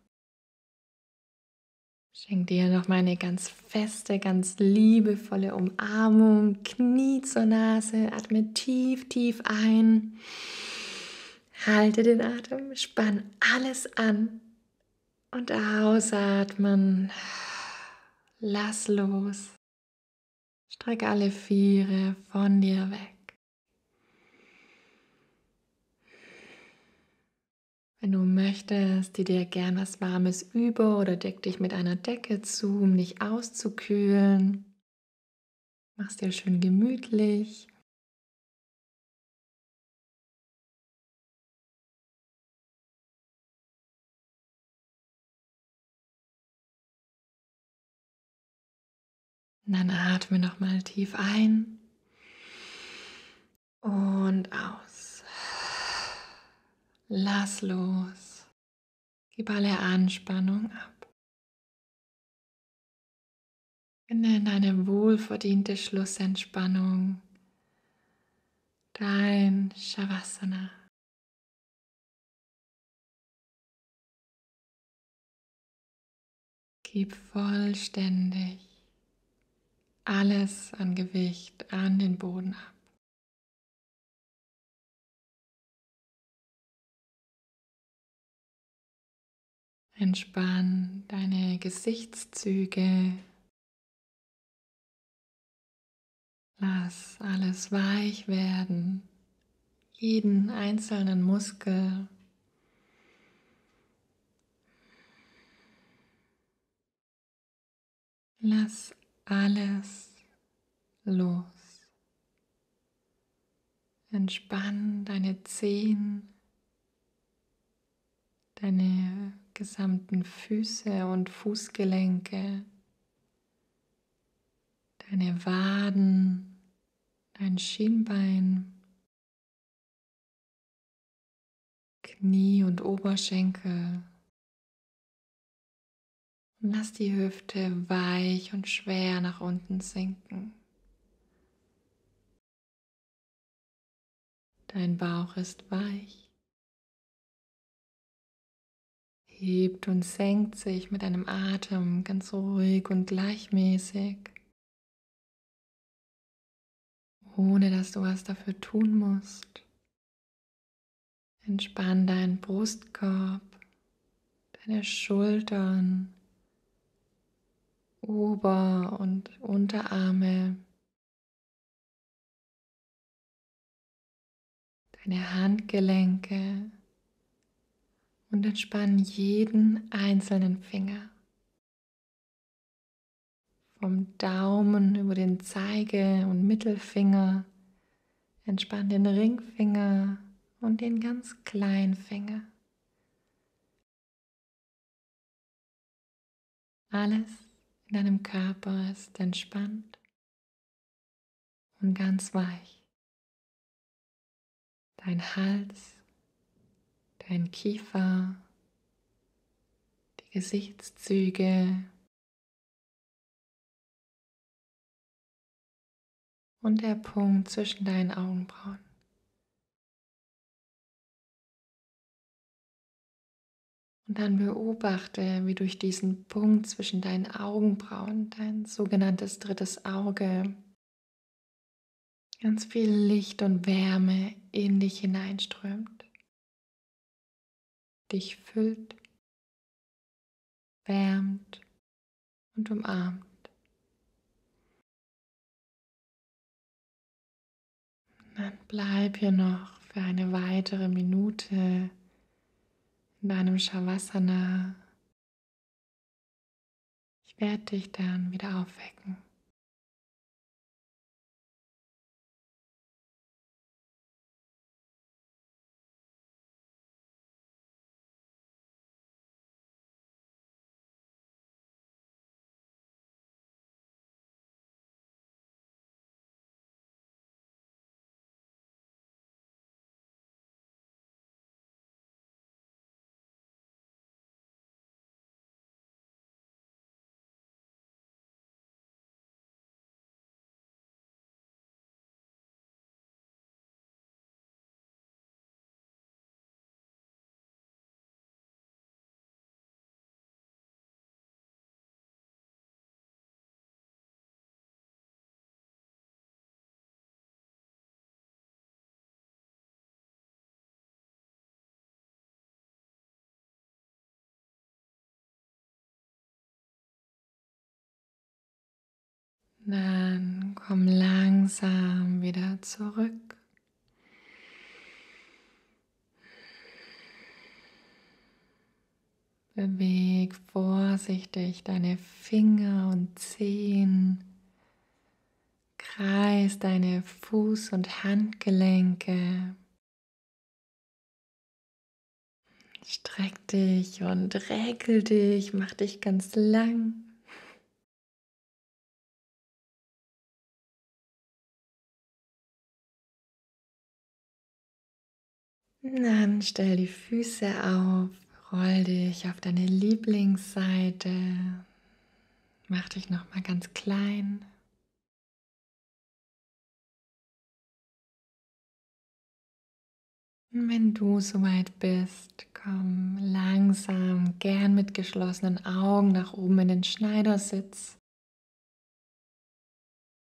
Schenk dir nochmal eine ganz feste, ganz liebevolle Umarmung. Knie zur Nase, atme tief, tief ein. Halte den Atem, spann alles an und ausatmen. Lass los. Streck alle Viere von dir weg. Wenn du möchtest, die dir gern was Warmes über oder deck dich mit einer Decke zu, um dich auszukühlen. Mach es dir schön gemütlich Und dann atme nochmal tief ein und aus. Lass los. Gib alle Anspannung ab. Finde deine wohlverdiente Schlussentspannung, dein Shavasana. Gib vollständig alles an Gewicht an den Boden ab. Entspann deine Gesichtszüge. Lass alles weich werden, jeden einzelnen Muskel. Lass alles los. Entspann deine Zehen, deine gesamten Füße und Fußgelenke, deine Waden, dein Schienbein, Knie und Oberschenkel. Lass die Hüfte weich und schwer nach unten sinken. Dein Bauch ist weich, hebt und senkt sich mit einem Atem ganz ruhig und gleichmäßig, ohne dass du was dafür tun musst. Entspann deinen Brustkorb, deine Schultern, Ober- und Unterarme, deine Handgelenke und entspann jeden einzelnen Finger. Vom Daumen über den Zeige- und Mittelfinger, entspann den Ringfinger und den ganz kleinen Finger. Alles in deinem Körper ist entspannt und ganz weich. Dein Hals, dein Kiefer, die Gesichtszüge und der Punkt zwischen deinen Augenbrauen. Und dann beobachte, wie durch diesen Punkt zwischen deinen Augenbrauen, dein sogenanntes drittes Auge, ganz viel Licht und Wärme in dich hineinströmt, dich füllt, wärmt und umarmt. Dann bleib hier noch für eine weitere Minute in deinem Shavasana. Ich werde dich dann wieder aufwecken. Dann komm langsam wieder zurück. Beweg vorsichtig deine Finger und Zehen. Kreis deine Fuß- und Handgelenke. Streck dich und räkel dich, mach dich ganz lang. Dann stell die Füße auf, roll dich auf deine Lieblingsseite, mach dich noch mal ganz klein. wenn du soweit bist, komm langsam, gern mit geschlossenen Augen nach oben in den Schneidersitz.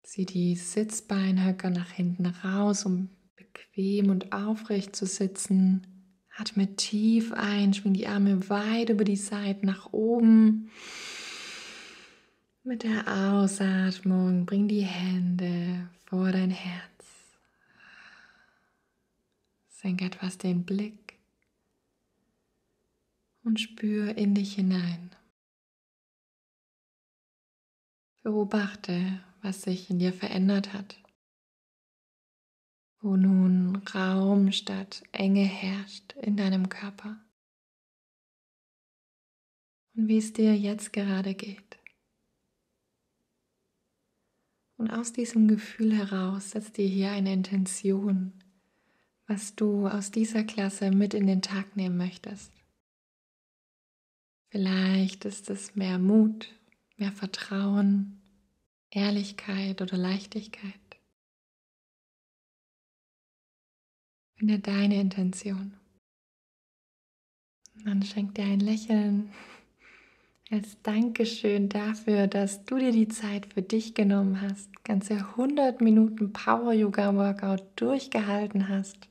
Zieh die Sitzbeinhöcker nach hinten raus, um bequem und aufrecht zu sitzen. Atme tief ein, schwing die Arme weit über die Seite nach oben. Mit der Ausatmung bring die Hände vor dein Herz. Senk etwas den Blick und spür in dich hinein. Beobachte, was sich in dir verändert hat wo nun Raum statt Enge herrscht in deinem Körper. Und wie es dir jetzt gerade geht. Und aus diesem Gefühl heraus setzt dir hier eine Intention, was du aus dieser Klasse mit in den Tag nehmen möchtest. Vielleicht ist es mehr Mut, mehr Vertrauen, Ehrlichkeit oder Leichtigkeit. Finde deine Intention. Und dann schenk dir ein Lächeln als Dankeschön dafür, dass du dir die Zeit für dich genommen hast, ganze 100 Minuten Power Yoga Workout durchgehalten hast.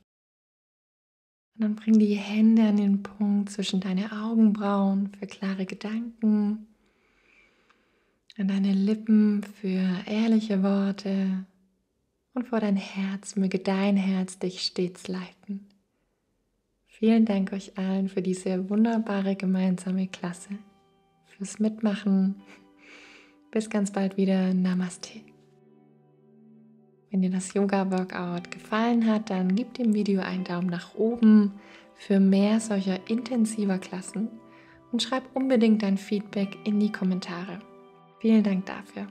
Und dann bring die Hände an den Punkt zwischen deine Augenbrauen für klare Gedanken, an deine Lippen für ehrliche Worte und vor dein Herz, möge dein Herz dich stets leiten. Vielen Dank euch allen für diese wunderbare gemeinsame Klasse, fürs Mitmachen. Bis ganz bald wieder. Namaste. Wenn dir das Yoga-Workout gefallen hat, dann gib dem Video einen Daumen nach oben für mehr solcher intensiver Klassen und schreib unbedingt dein Feedback in die Kommentare. Vielen Dank dafür.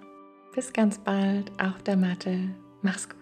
Bis ganz bald auf der Matte. Mach's gut.